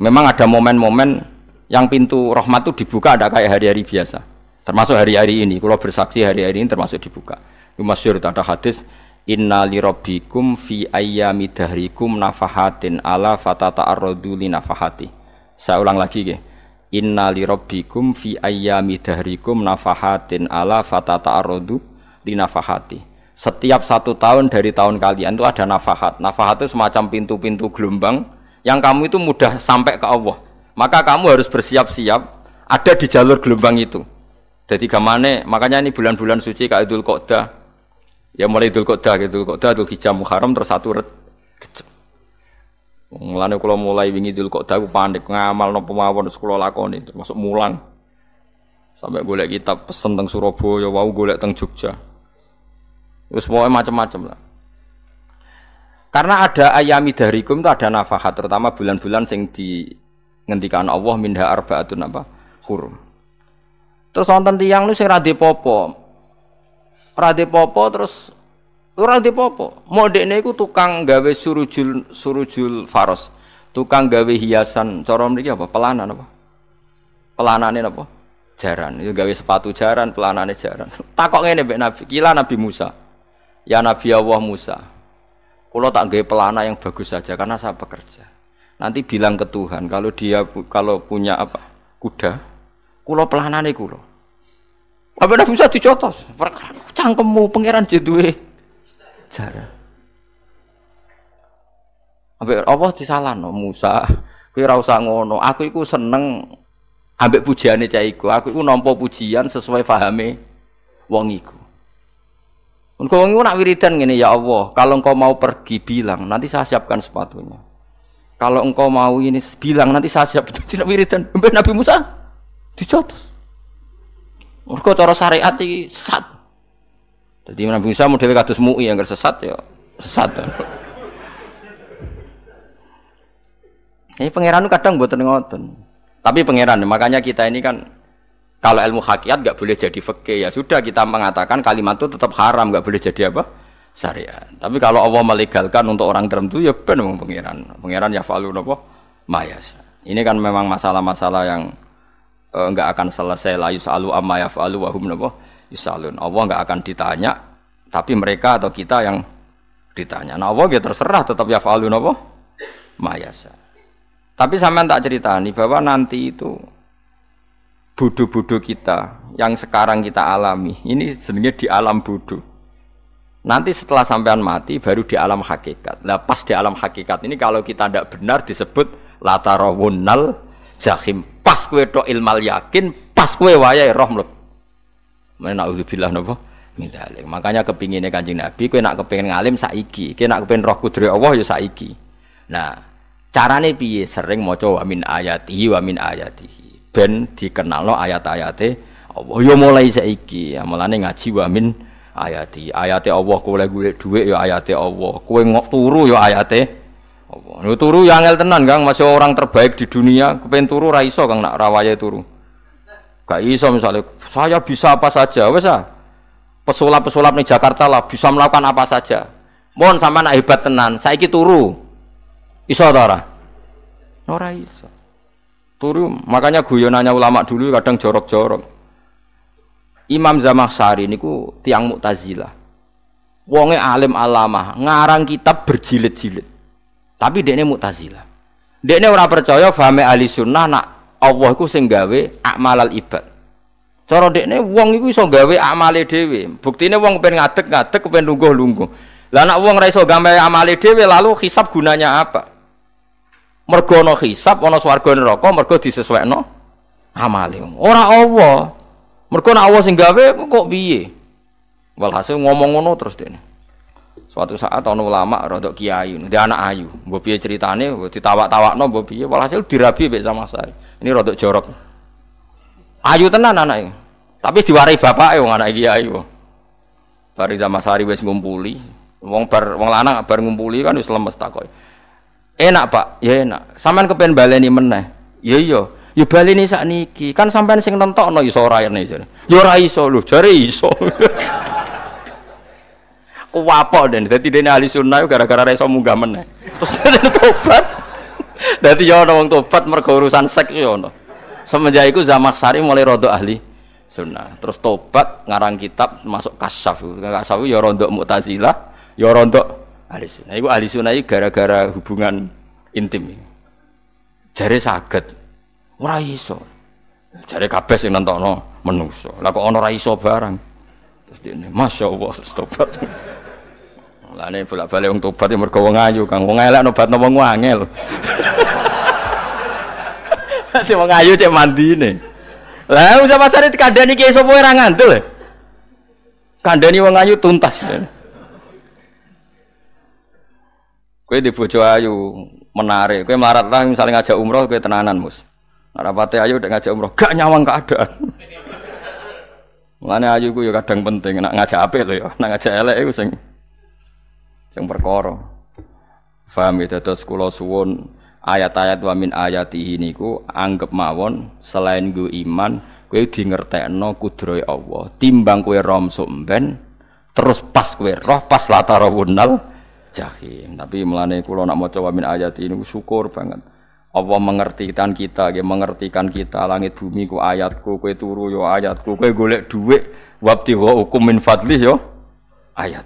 Memang ada momen-momen yang pintu rahmat itu dibuka ada kayak hari-hari biasa. Termasuk hari-hari ini, kalau bersaksi hari-hari ini termasuk dibuka. masyur ada hadis Inna li rabbikum fi ayyami dahrikum nafahatin ala fatata arrodu li nafahati. Saya ulang lagi ya. Inna li rabbikum fi ayyami dahrikum nafahatin ala fatata arrodu li nafahati. Setiap satu tahun dari tahun kalian itu ada nafahat. Nafahat itu semacam pintu-pintu gelombang yang kamu itu mudah sampai ke Allah. Maka kamu harus bersiap-siap ada di jalur gelombang itu. Jadi gimana? makanya ini bulan-bulan suci Idul Qodah Ya mulai Idul Qodha, gitu. Idul Qodha, Idul Hijjah, Muharram terus satu red, Mulane kalau mulai wingi Idul Qodha aku panik ngamal napa mawon kula lakoni termasuk mulang. Sampai golek kitab pesen teng Surabaya, wau golek teng Jogja. Terus semua macam-macam lah. Karena ada ayami darikum itu ada nafahat, terutama bulan-bulan sing di ngendikan Allah minha arbaatun apa? Hurum. Terus wonten tiang lu sing ra popo, Rade popo terus ora popo. Modekne iku tukang gawe surujul surujul faros. Tukang gawe hiasan, cara mriki apa? Pelanan apa? Pelanane apa? Jaran. itu ya gawe sepatu jaran, pelanane jaran. (laughs) Takok ini mbek Nabi, kila Nabi Musa. Ya Nabi Allah Musa. Kalau tak gawe pelana yang bagus saja karena saya pekerja. Nanti bilang ke Tuhan kalau dia kalau punya apa? Kuda. Kulo pelanane kulo. Apa Nabi Musa dicotos? Perkara cangkemmu pangeran jeduwe jarah. Apa Allah di salah, disalahno Musa, kowe ora usah ngono. Aku ikut seneng ambek pujiane cah Aku ikut nampa pujian sesuai fahami wong iku. Engkau wong iku nak wiridan ngene ya Allah, kalau engkau mau pergi bilang, nanti saya siapkan sepatunya. Kalau engkau mau ini bilang nanti saya siap. Tidak (laughs) wiridan. Nabi Musa dicotos. Mereka cara syariat ini sesat. Jadi Nabi Musa model kados MUI yang sesat ya sesat. Ini pangeran kadang buat ngoten. Tapi pangeran, makanya kita ini kan kalau ilmu hakiat nggak boleh jadi fakih ya sudah kita mengatakan kalimat itu tetap haram nggak boleh jadi apa syariat. Tapi kalau Allah melegalkan untuk orang tertentu ya benar pangeran. Pangeran ya falu nopo mayas. Ini kan memang masalah-masalah yang Eh, nggak akan selesai la yusalu amma yafalu wa hum napa yusalun. Allah nggak akan ditanya tapi mereka atau kita yang ditanya. Nah Allah ya terserah tetap yafalu napa mayasa. Tapi sampean tak ceritani bahwa nanti itu bodoh-bodoh kita yang sekarang kita alami ini sebenarnya di alam bodoh nanti setelah sampean mati baru di alam hakikat nah pas di alam hakikat ini kalau kita tidak benar disebut latarawunnal jahim pas kue to ilmal yakin, pas kue wayai roh mlep. Mana nak udah nopo? Mindalik. Makanya kepinginnya kanjeng Nabi, kue nak kepingin ngalim saiki, kue nak kepingin roh kudri Allah ya saiki. Nah, carane piye sering mau coba min ayati, wa min ayati. Ben dikenal lo ayat-ayatnya, Allah ya mulai saiki, mulane ngaji wa min ayati. Ayati Allah kue gule duit ya ayati Allah, kue ngok turu ya ayatnya. Allah. Nuh, turu ya angel tenan, Kang, masih orang terbaik di dunia, kepen turu ra iso Kang nak rawaya turu. Gak iso misalnya saya bisa apa saja, wes ah. Pesulap-pesulap nih Jakarta lah bisa melakukan apa saja. Mohon sama nak hebat tenan, saiki turu. Iso ta ora? Ora oh, iso. Turu, makanya guyonannya ulama dulu kadang jorok-jorok. Imam Zamakhsyari niku tiang Mu'tazilah. Wonge alim alamah, ngarang kitab berjilid-jilid. Tapi mutazila. Mu'tazilah. ini orang percaya fahme ahli sunnah nak Allah iku sing gawe akmalal ibad. Cara dekne wong iku iso gawe amale Bukti ini wong kepen ngatek ngatek, kepen lungguh-lungguh. Lah nek wong ora iso gawe amale lalu hisap gunanya apa? Mergono ana hisab ana swarga neraka mergo disesuaikno amale. Ora Allah. Mergo nek Allah sing gawe kok piye? Walhasil ngomong ngono terus ini. Suatu saat ono ulama rodok kiai, dia anak ayu. Mbok piye ceritane, ditawak-tawakno no piye, walhasil dirabi mbek sama saya. Ini rodok jorok. Ayu tenan anaknya. E. Tapi diwarai bapak wong anak kiai Ayu. Bari sama sari wes ngumpuli, wong bar wong lanang bar ngumpuli kan wis lemes takoki. Enak, Pak. Ya enak. Sampean kepen baleni meneh. Ya iya. Ya baleni niki, Kan sampean sing nentokno iso ora ya. Ya ora iso lho, jare iso. (laughs) wapok dan jadi dia ahli sunnah gara-gara reso munggah meneh terus dia tobat jadi (laughs) ya ada orang tobat mergo urusan sek ya ada semenjak zaman sari mulai rodo ahli sunnah terus tobat ngarang kitab masuk kasyaf kasyaf ya rondo mutazila, ya rondo ahli sunnah itu ahli sunnah itu gara-gara hubungan intim jari saged ora iso jare kabeh sing no menuso, lah kok ana iso barang terus dia masya Allah terus tobat ane bolak-balik wong tobat ya mergo wong ayu, Kang. Wong elek nopo wong angel. Ate (laughs) wong ayu cek mandine. Lah wong sama sare dikandani ki sapa ora ngandel. Ya? Kandani wong ayu tuntas. Kowe di bojo ayu menarik. Kowe marat lah misalnya ngajak umroh kowe tenanan, Mus. pate ayu nek ngajak umroh, gak nyawang keadaan. (laughs) Mulane ayu ku ya kadang penting, nak ngajak apik lho ya, nak ngajak elek iku sing sing perkara. Faham ya kula suwun ayat-ayat wa min ayatihi niku anggap mawon selain gue iman kowe dingertekno kudrohe Allah. Timbang kowe romso mben terus pas kowe roh pas latar latarawunal jahim. Tapi mulane kula nak maca wa min ayatihi niku syukur banget. Allah mengertikan kita, ya mengertikan kita langit bumi ku ayatku, kue turu yo ayatku, kue golek duit, wabti wa hukum min fadli yo ayat.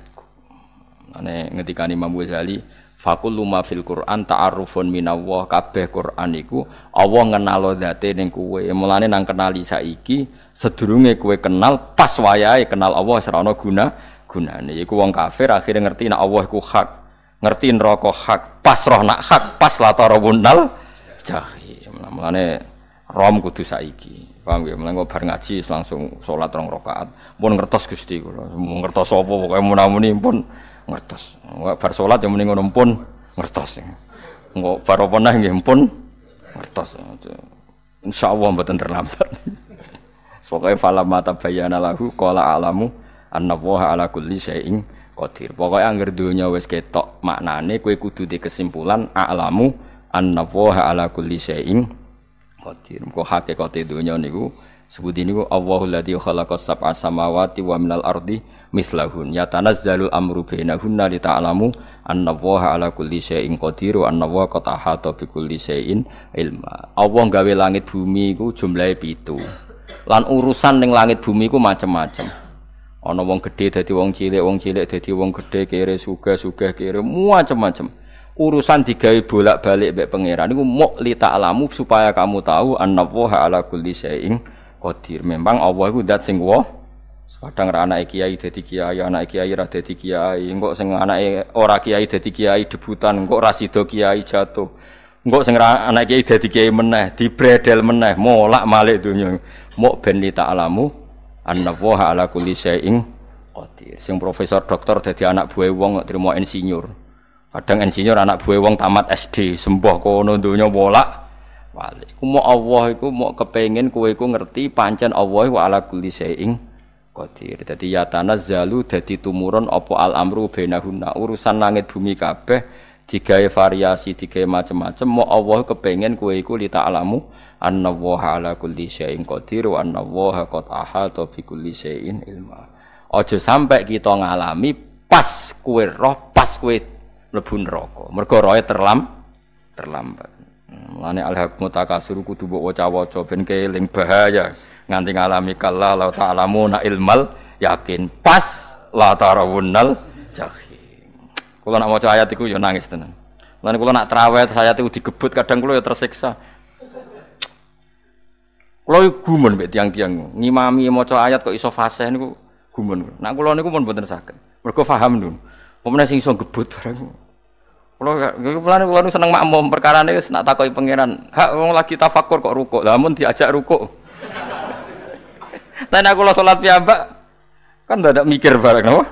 ane ngetikan Imam Ghazali fakul luma fil Quran ta'arufun minallah kabeh Quran iku Allah ngenalo dhate ning kowe mulane nang kenali saiki sedurunge kowe kenal pas wayahe kenal Allah serono guna gunane iku wong kafir akhirnya ngerti nek Allah iku hak ngerti neraka hak pas roh nak hak pas latar wundal jahi mulane rom kudu saiki paham ya mulane bar ngaji langsung salat rong rakaat pun ngertos Gusti kula ngertos apa pokoke munamuni pun muna, muna, muna, ngertos. Wa bar salat yo mrene pun ngertos. Engko bar apa neh nggih pun ngertos. Insyaallah mboten terlambat. (laughs) Pokoke fala mata bayana lahu qala alamu annallaha ala kulli syai'in qadir. Pokoke anggere donya wis ketok maknane kowe kudu di kesimpulan alamu annallaha ala kulli syai'in qadir. Engko hakikate donya niku Sebut ini ku Allahul ladzi khalaqas sab'a samawati wa minal ardi mislahun yatanazzalul amru bainahunna li ta'lamu anna Allaha ala kulli syai'in qadir wa anna Allaha qad ahata bi kulli syai'in ilma. Allah gawe langit bumi ku jumlahe 7. Lan urusan ning langit bumi ku macam-macam. Ana wong gedhe dadi wong cilik, wong cilik dadi wong gedhe, kere sugih-sugih kere macam-macam. urusan digawe bolak-balik mbek pangeran niku muk li ta'lamu supaya kamu tahu annahu ala kulli syai'in qadir. Memang Allah itu dat sing wah. kadang ra anake kiai dadi kiai, anake kiai ra dadi kiai, engko sing anake ora kiai dadi kiai debutan, engko ra sida kiai jatuh. Engko sing anake kiai dadi kiai meneh, dibredel meneh, molak-malik donya. Mok ben alamu, ta'lamu annallaha ala kulli syai'in qadir. Sing profesor doktor dadi anak buah wong kok trimo insinyur. Kadang insinyur anak buah wong tamat SD, sembah kono dunia bolak wali. Ku mau Allah iku mau kepengin kowe iku ngerti pancen Allah wa ala kulli shay'in qadir. Dadi ya tanazzalu dadi tumurun apa al amru bainahunna urusan langit bumi kabeh digawe variasi digawe macam-macam mau Allah kepengin kowe iku li ta'lamu annallaha ala kulli shay'in qadir wa annallaha qad ahata bi kulli shay'in ilma. Aja sampai kita ngalami pas kowe roh pas kowe mlebu neraka. Mergo roe terlam terlambat. Mulane al-hakmu takasuru kudu mbok waca-waca ben keling bahaya nganti ngalami kallah la ta'lamu na ilmal yakin pas la tarawunnal jahim. Kula nak maca ayat iku ya nangis tenan. Lan kula nak trawet saya itu digebut kadang kula ya tersiksa. Kula gumun mbek tiang-tiang ngimami maca ayat kok iso fasih niku gumun. Nak kula niku pun mboten saged. Mergo paham niku. Pemene sing iso gebut bareng. Kulo kulo kulo seneng makmum perkara ini nak takoi pangeran. Hak wong lagi tafakur kok ruko. namun diajak ruko. Tapi (laughs) aku lo sholat piamba, kan tidak mikir bareng apa?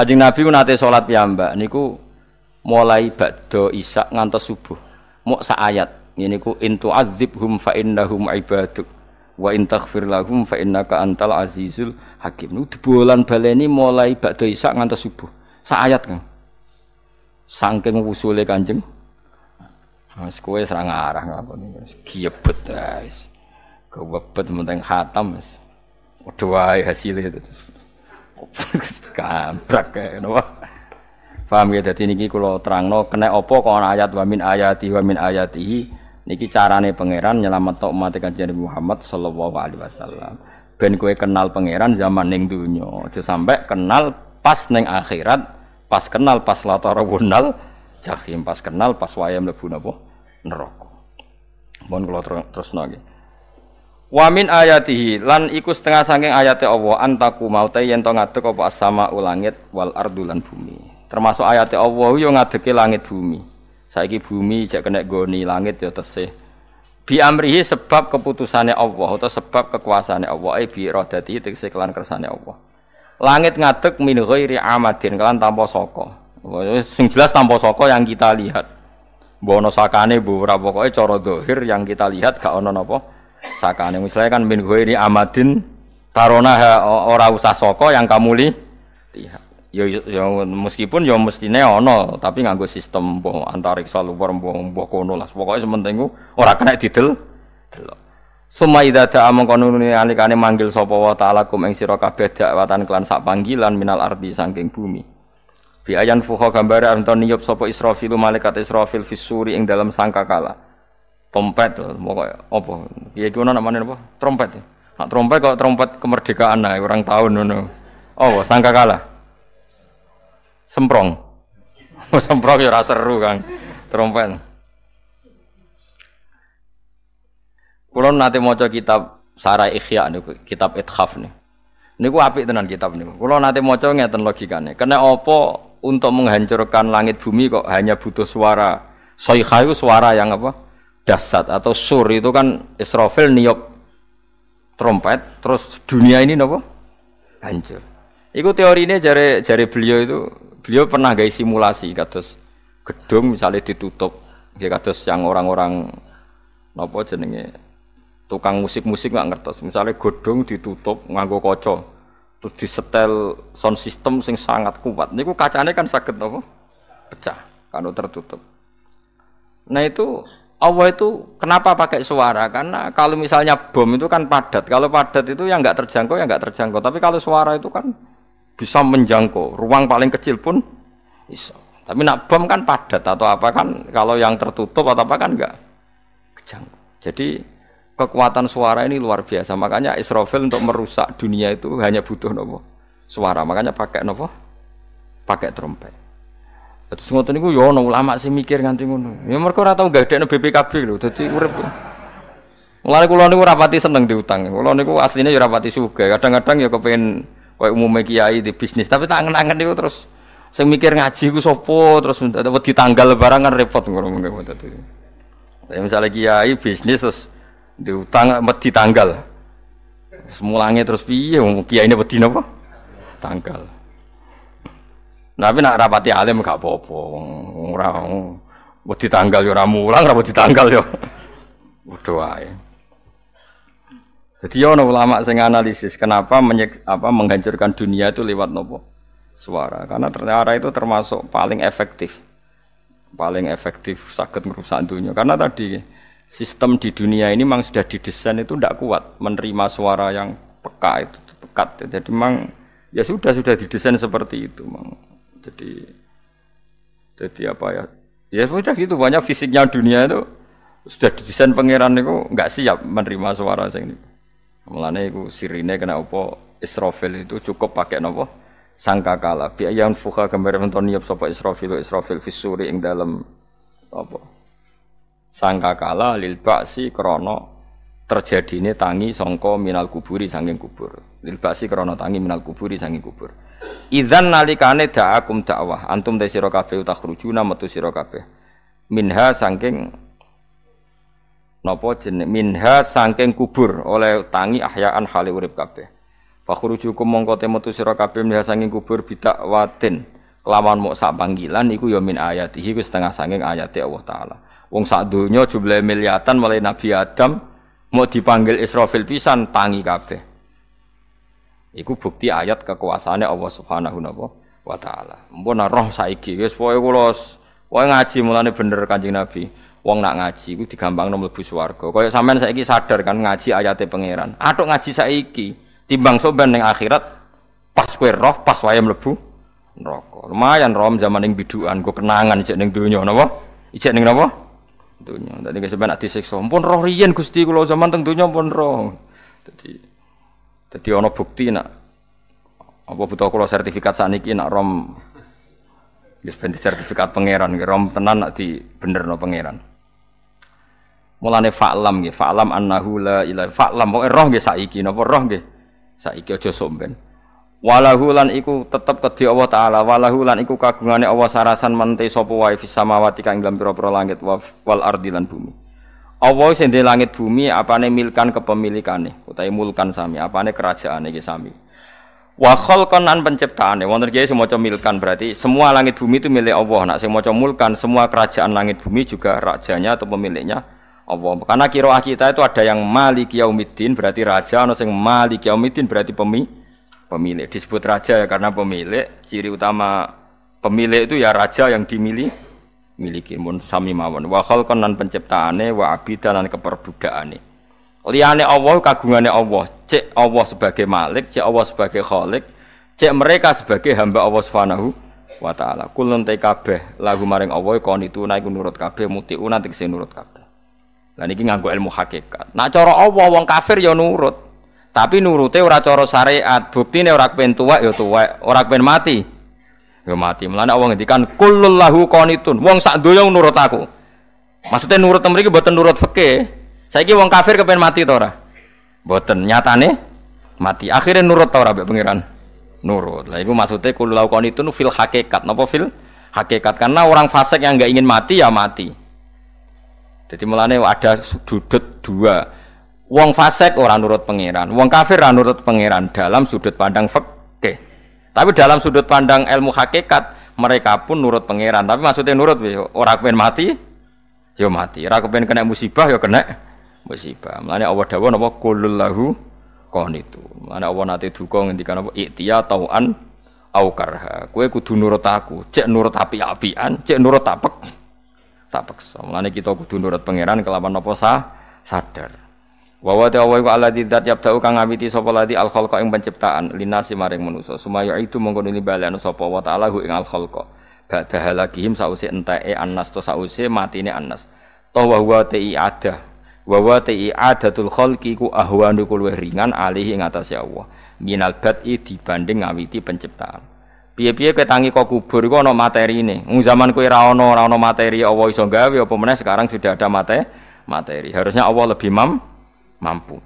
Kajing Nabi nate sholat piamba, niku mulai bakdo isak ngantos subuh. Mau sa ayat ini ku intu hum fa hum ibaduk wa intakfir lahum fa ka antal azizul hakim. Nuh bulan baleni mulai bakdo isak ngantos subuh. Sa ayat kan. saking usule Kanjeng. Mas ah, kowe serang arah ngakoni, Giebet guys. Ah, Kebebet menteng khatam wis. Waduh wae hasile itu. (laughs) Kampret kae no. ya dadi niki kula terangno kena apa kok ayat wa min ayati wa min ayatihi, niki carane pangeran nyelametno umat Kanjeng Muhammad sallallahu alaihi wasallam. Ben kowe kenal pangeran zaman ning dunya, aja sampai kenal pas ning akhirat. Pas kenal pas latara wunal jahim pas kenal pas wayam lebu napa neraka. Mohon kula terus nggih. Wa min ayatihi lan iku setengah saking ayate Allah antaku maute yen to ngadeg apa sama ulangit wal ardu lan bumi. Termasuk ayate Allah yo ngadeke langit bumi. Saiki bumi jek kena goni langit yo tesih bi amrihi sebab keputusannya Allah atau sebab kekuasaannya Allah eh bi iradati tegese kelan kersane Allah langit ngadeg min ghairi amadin kalian tanpa soko sing jelas tanpa soko yang kita lihat bono sakane bu ora pokoke cara dohir yang kita lihat gak ono napa sakane misalnya kan min ghairi amadin tarona ora usah soko yang kamu lihat Yo ya, yo, ya, meskipun yo ya mestine ono tapi nganggo sistem bo antariksa luar mbuh mbuh kono lah pokoke sementing ora kena didel delok Suma idza da'a mongko nuni alikane manggil sapa wa ta'ala kum ing sira kabeh dakwatan kelan sak panggilan minal ardi saking bumi. Bi ayan fuha gambare anton niup sapa Israfil malaikat Israfil fisuri ing dalam sangkakala. Trompet pokok apa? Piye ya iki ono namane apa? Trompet. Ya. Nak trompet kok trompet kemerdekaan nah orang tahun ngono. Oh, sangkakala. Semprong. (laughs) Semprong ya ora seru, Kang. Trompet. Kulon nanti maca kitab sarah Ikhya nih, kitab Ithaf nih. Niku api tenan kitab nih. Kulon nanti mau maca ngeten logikanya. karena opo untuk menghancurkan langit bumi kok hanya butuh suara soi kayu suara yang apa dasat atau sur itu kan Israfil niop trompet terus dunia ini nopo hancur Iku teori ini jari jari beliau itu beliau pernah gay simulasi kados gedung misalnya ditutup ya kados yang orang-orang nopo jenenge tukang musik-musik nggak ngertos. Misalnya godong ditutup nganggo kocok, terus disetel sound system sing sangat kuat. ku kacanya kan sakit apa? Pecah kalau tertutup. Nah itu Allah itu kenapa pakai suara? Karena kalau misalnya bom itu kan padat. Kalau padat itu yang nggak terjangkau yang nggak terjangkau. Tapi kalau suara itu kan bisa menjangkau. Ruang paling kecil pun bisa. Tapi nak bom kan padat atau apa kan kalau yang tertutup atau apa kan nggak kejangkau. Jadi kekuatan suara ini luar biasa. Makanya Israfil untuk merusak dunia itu hanya butuh nopo suara. Makanya pakai nopo? Pakai trompet. Terus ngoten niku yo yono ulama sing mikir nganti ngono. Ya mergo ora tau gadekne BPKB lho, dadi urip. Mulane kula niku ora pati seneng diutang. Kula niku asline yo ya ora pati sugih. Kadang-kadang ya kepengen kayak umume kiai di bisnis, tapi tak angen-angen niku terus Saya mikir ngaji ku sapa, terus di tanggal barang kan repot ngono ngono dadi. Ya misalnya kiai bisnis terus di utang mati tanggal. Semulangnya terus piye wong kiai ini mati napa? Tanggal. Tapi nak rapati alim gak apa-apa mati tanggal yo ya ora mulang rapat di tanggal yo. berdoa ya Jadi ono ulama sing analisis kenapa menyek, apa menghancurkan dunia itu lewat nopo suara karena ternyata itu termasuk paling efektif paling efektif sakit merusak dunia karena tadi sistem di dunia ini memang sudah didesain itu tidak kuat menerima suara yang peka itu pekat jadi memang ya sudah sudah didesain seperti itu memang jadi jadi apa ya ya sudah gitu banyak fisiknya dunia itu sudah didesain pangeran itu nggak siap menerima suara sing ini melane itu sirine kena apa Israfil itu cukup pakai nopo sangka biaya yang fuka gambar menton niup sapa Israfil Israfil fisuri yang dalam apa sangkakala lil krono terjadi ini tangi songko minal kuburi sanging kubur. Lil si krono tangi minal kuburi sanging kubur. idan nalikane da'akum dakwah antum dari sirokabe kabeh kerujuna metu sirokabe kabeh. Minha sangking nopo jeneng minha sangking kubur oleh tangi ahyaan hale urip kabeh. Fakhrujukum mongko te metu sira kabeh minha sangking kubur bidak watin kelawan mok sak panggilan iku ya min ayatihi wis setengah sangking ayate Allah taala. Wong sak dunya jumlah miliatan mulai Nabi Adam mau dipanggil Israfil pisan tangi kabeh. Iku bukti ayat kekuasaannya Allah Subhanahu wa taala. Mumpun nah, roh saiki wis pokoke kula wae ngaji mulane bener Kanjeng Nabi. Wong nak ngaji iku digampangno mlebu swarga. Kaya sampean saiki sadar kan ngaji ayatnya pangeran. Atuk ngaji saiki timbang soban ning akhirat pas kowe roh pas wae mlebu neraka. Lumayan rom zaman ning biduan go kenangan jek ning donya napa? Ijek ning napa? Tentunya. Tadi ini sebenarnya di seksa. Pun roh rian gusti kalau zaman teng dunia pun roh. Jadi, jadi ono bukti nak. Apa butuh kalau sertifikat saniki nak rom. Yes, benti sertifikat pangeran. Rom tenan nak di bener no pangeran. Mulane fa'lam nggih, fa'lam annahu la ilaha illallah. Fa'lam pokoke roh nggih saiki napa roh nggih. Saiki aja somben. walahu lan iku tetep kedhi Allah taala walahu lan iku kagungane Allah sarasan mente sapa wae fis samawati kang dalam pira-pira langit wal ardi lan bumi Allah sing langit bumi apane milkan kepemilikane utawi mulkan sami apane kerajaane iki sami wa khalqan an penciptaane wonten kiye semua milkan berarti semua langit bumi itu milik Allah nak sing maca mulkan semua kerajaan langit bumi juga rajanya atau pemiliknya Allah karena kiroah kita itu ada yang malik yaumiddin berarti raja ana sing malik yaumiddin berarti pemilik pemilik. Disebut raja ya karena pemilik. Ciri utama pemilik itu ya raja yang dimiliki miliki mun sami mawon. Wa khalqan penciptaane wa abidan lan keperbudakane. Liyane Allah kagungane Allah. Cek Allah sebagai Malik, cek Allah sebagai Khalik, cek mereka sebagai hamba Allah Subhanahu wa taala. Kulun te kabeh lagu maring Allah kon itu naik nurut kabeh muti nanti sing nurut kabeh. lan iki nganggo ilmu hakikat. Nak cara Allah wong kafir ya nurut. Tapi nurute ora cara syariat, buktine ora kepen tuwek ya tuwek, ora kepen mati. Ya mati. mlane wong ngendikan kullul lahu qanitun. Wong sak doyong nurut aku. Maksudnya nurut mriki mboten nurut Saya Saiki wong kafir kepen mati to ora? Mboten, nyatane mati. Akhirnya nurut to ora pangeran? Nurut. Lah iku maksude kullul lahu qanitun fil hakikat. Napa fil hakikat? Karena orang fasik yang nggak ingin mati ya mati. Jadi mulane ada sudut dua Wong fasik orang nurut pangeran, wong kafir orang nurut pangeran dalam sudut pandang fakih. Tapi dalam sudut pandang ilmu hakikat mereka pun nurut pangeran. Tapi maksudnya nurut orang kepen mati, yo ya mati. Orang kepen kena musibah, yo ya kena musibah. Mulanya Allah dawa napa kulullahu kon itu. Mulanya Allah nanti duka ngendikan apa iktia tauan au karha. Kue kudu nurut aku, cek nurut api-apian, cek nurut tapek. tapek. paksa. Mulane kita kudu nurut pangeran kelawan apa sah sadar. Wa wa ala iku dat dzat yabda'u kang ngawiti sapa ladi al khalqa ing penciptaan linasi maring manusa. Sumaya itu mongko nuli balekno sapa wa ta'ala hu ing al khalqa. Ba'da halakihim sause entae anas to sause matine annas. Toh wa huwa ta'i ada. Wa huwa ta'i adatul khalqi ku ahwanu kul ringan alih ing ya Allah. Minal bad'i dibanding ngawiti penciptaan. Piye-piye ketangi kok kubur iku ana materine. Wong zaman kowe ra ana ra ana materi awo iso gawe apa meneh sekarang sudah ada materi. Materi. Harusnya Allah lebih mam mampu.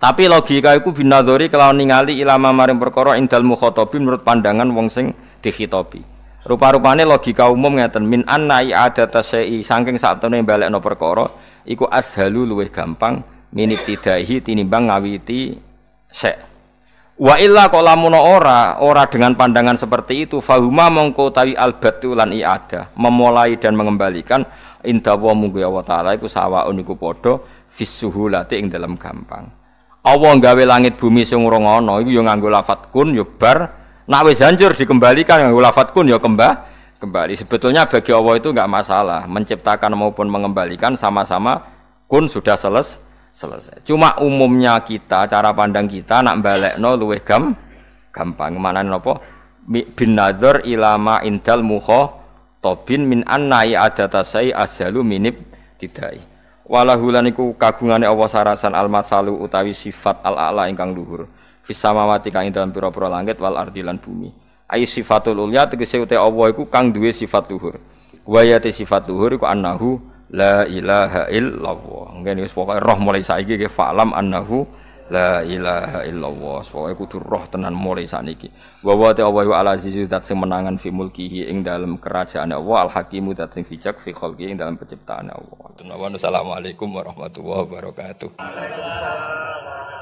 Tapi logika iku binadzori kalau ningali ilama maring perkara indal mukhotobi menurut pandangan wong sing dikhitobi. rupa rupanya logika umum ngeten min anna i'adata syai saking balik balekno perkara iku ashalu luwih gampang minit tidahi tinimbang ngawiti syai. Wa illa kok lamun ora ora dengan pandangan seperti itu fahuma mongko tawi albatu lan iada memulai dan mengembalikan indawa munggu Allah ya taala iku sawaun iku padha fisuhulati ing dalam gampang. Allah nggawe langit bumi sing ora ana iku ya nganggo lafat kun ya bar. Nak wis hancur dikembalikan nganggo lafat kun yokemba kembah kembali. Sebetulnya bagi Allah itu nggak masalah menciptakan maupun mengembalikan sama-sama kun sudah seles selesai. Cuma umumnya kita cara pandang kita nak balekno luweh gam gampang. Mana nopo bin nadhar ilama indal muho tobin min anai adatasai sai azalu minib tidak walahulan iku kagungane Allah sarasan al-masalu utawi sifat al-a'la ingkang luhur fis samawati kang ing dalem pira-pira langit wal ardi lan bumi ai sifatul ulya tegese uti Allah iku kang duwe sifat luhur wayate sifat luhur iku annahu la ilaha illallah ngene wis pokoke roh mulai saiki ke fa'lam annahu La ilaha illallah. Pokoke kudu roh tenan mulai saniki. Wa wa ta wa al azizu zat sing menangan fi mulkihi ing dalem kerajaan Allah al hakimu zat sing bijak fi khalqi ing dalem penciptaan Allah. Assalamualaikum warahmatullahi wabarakatuh. Waalaikumsalam.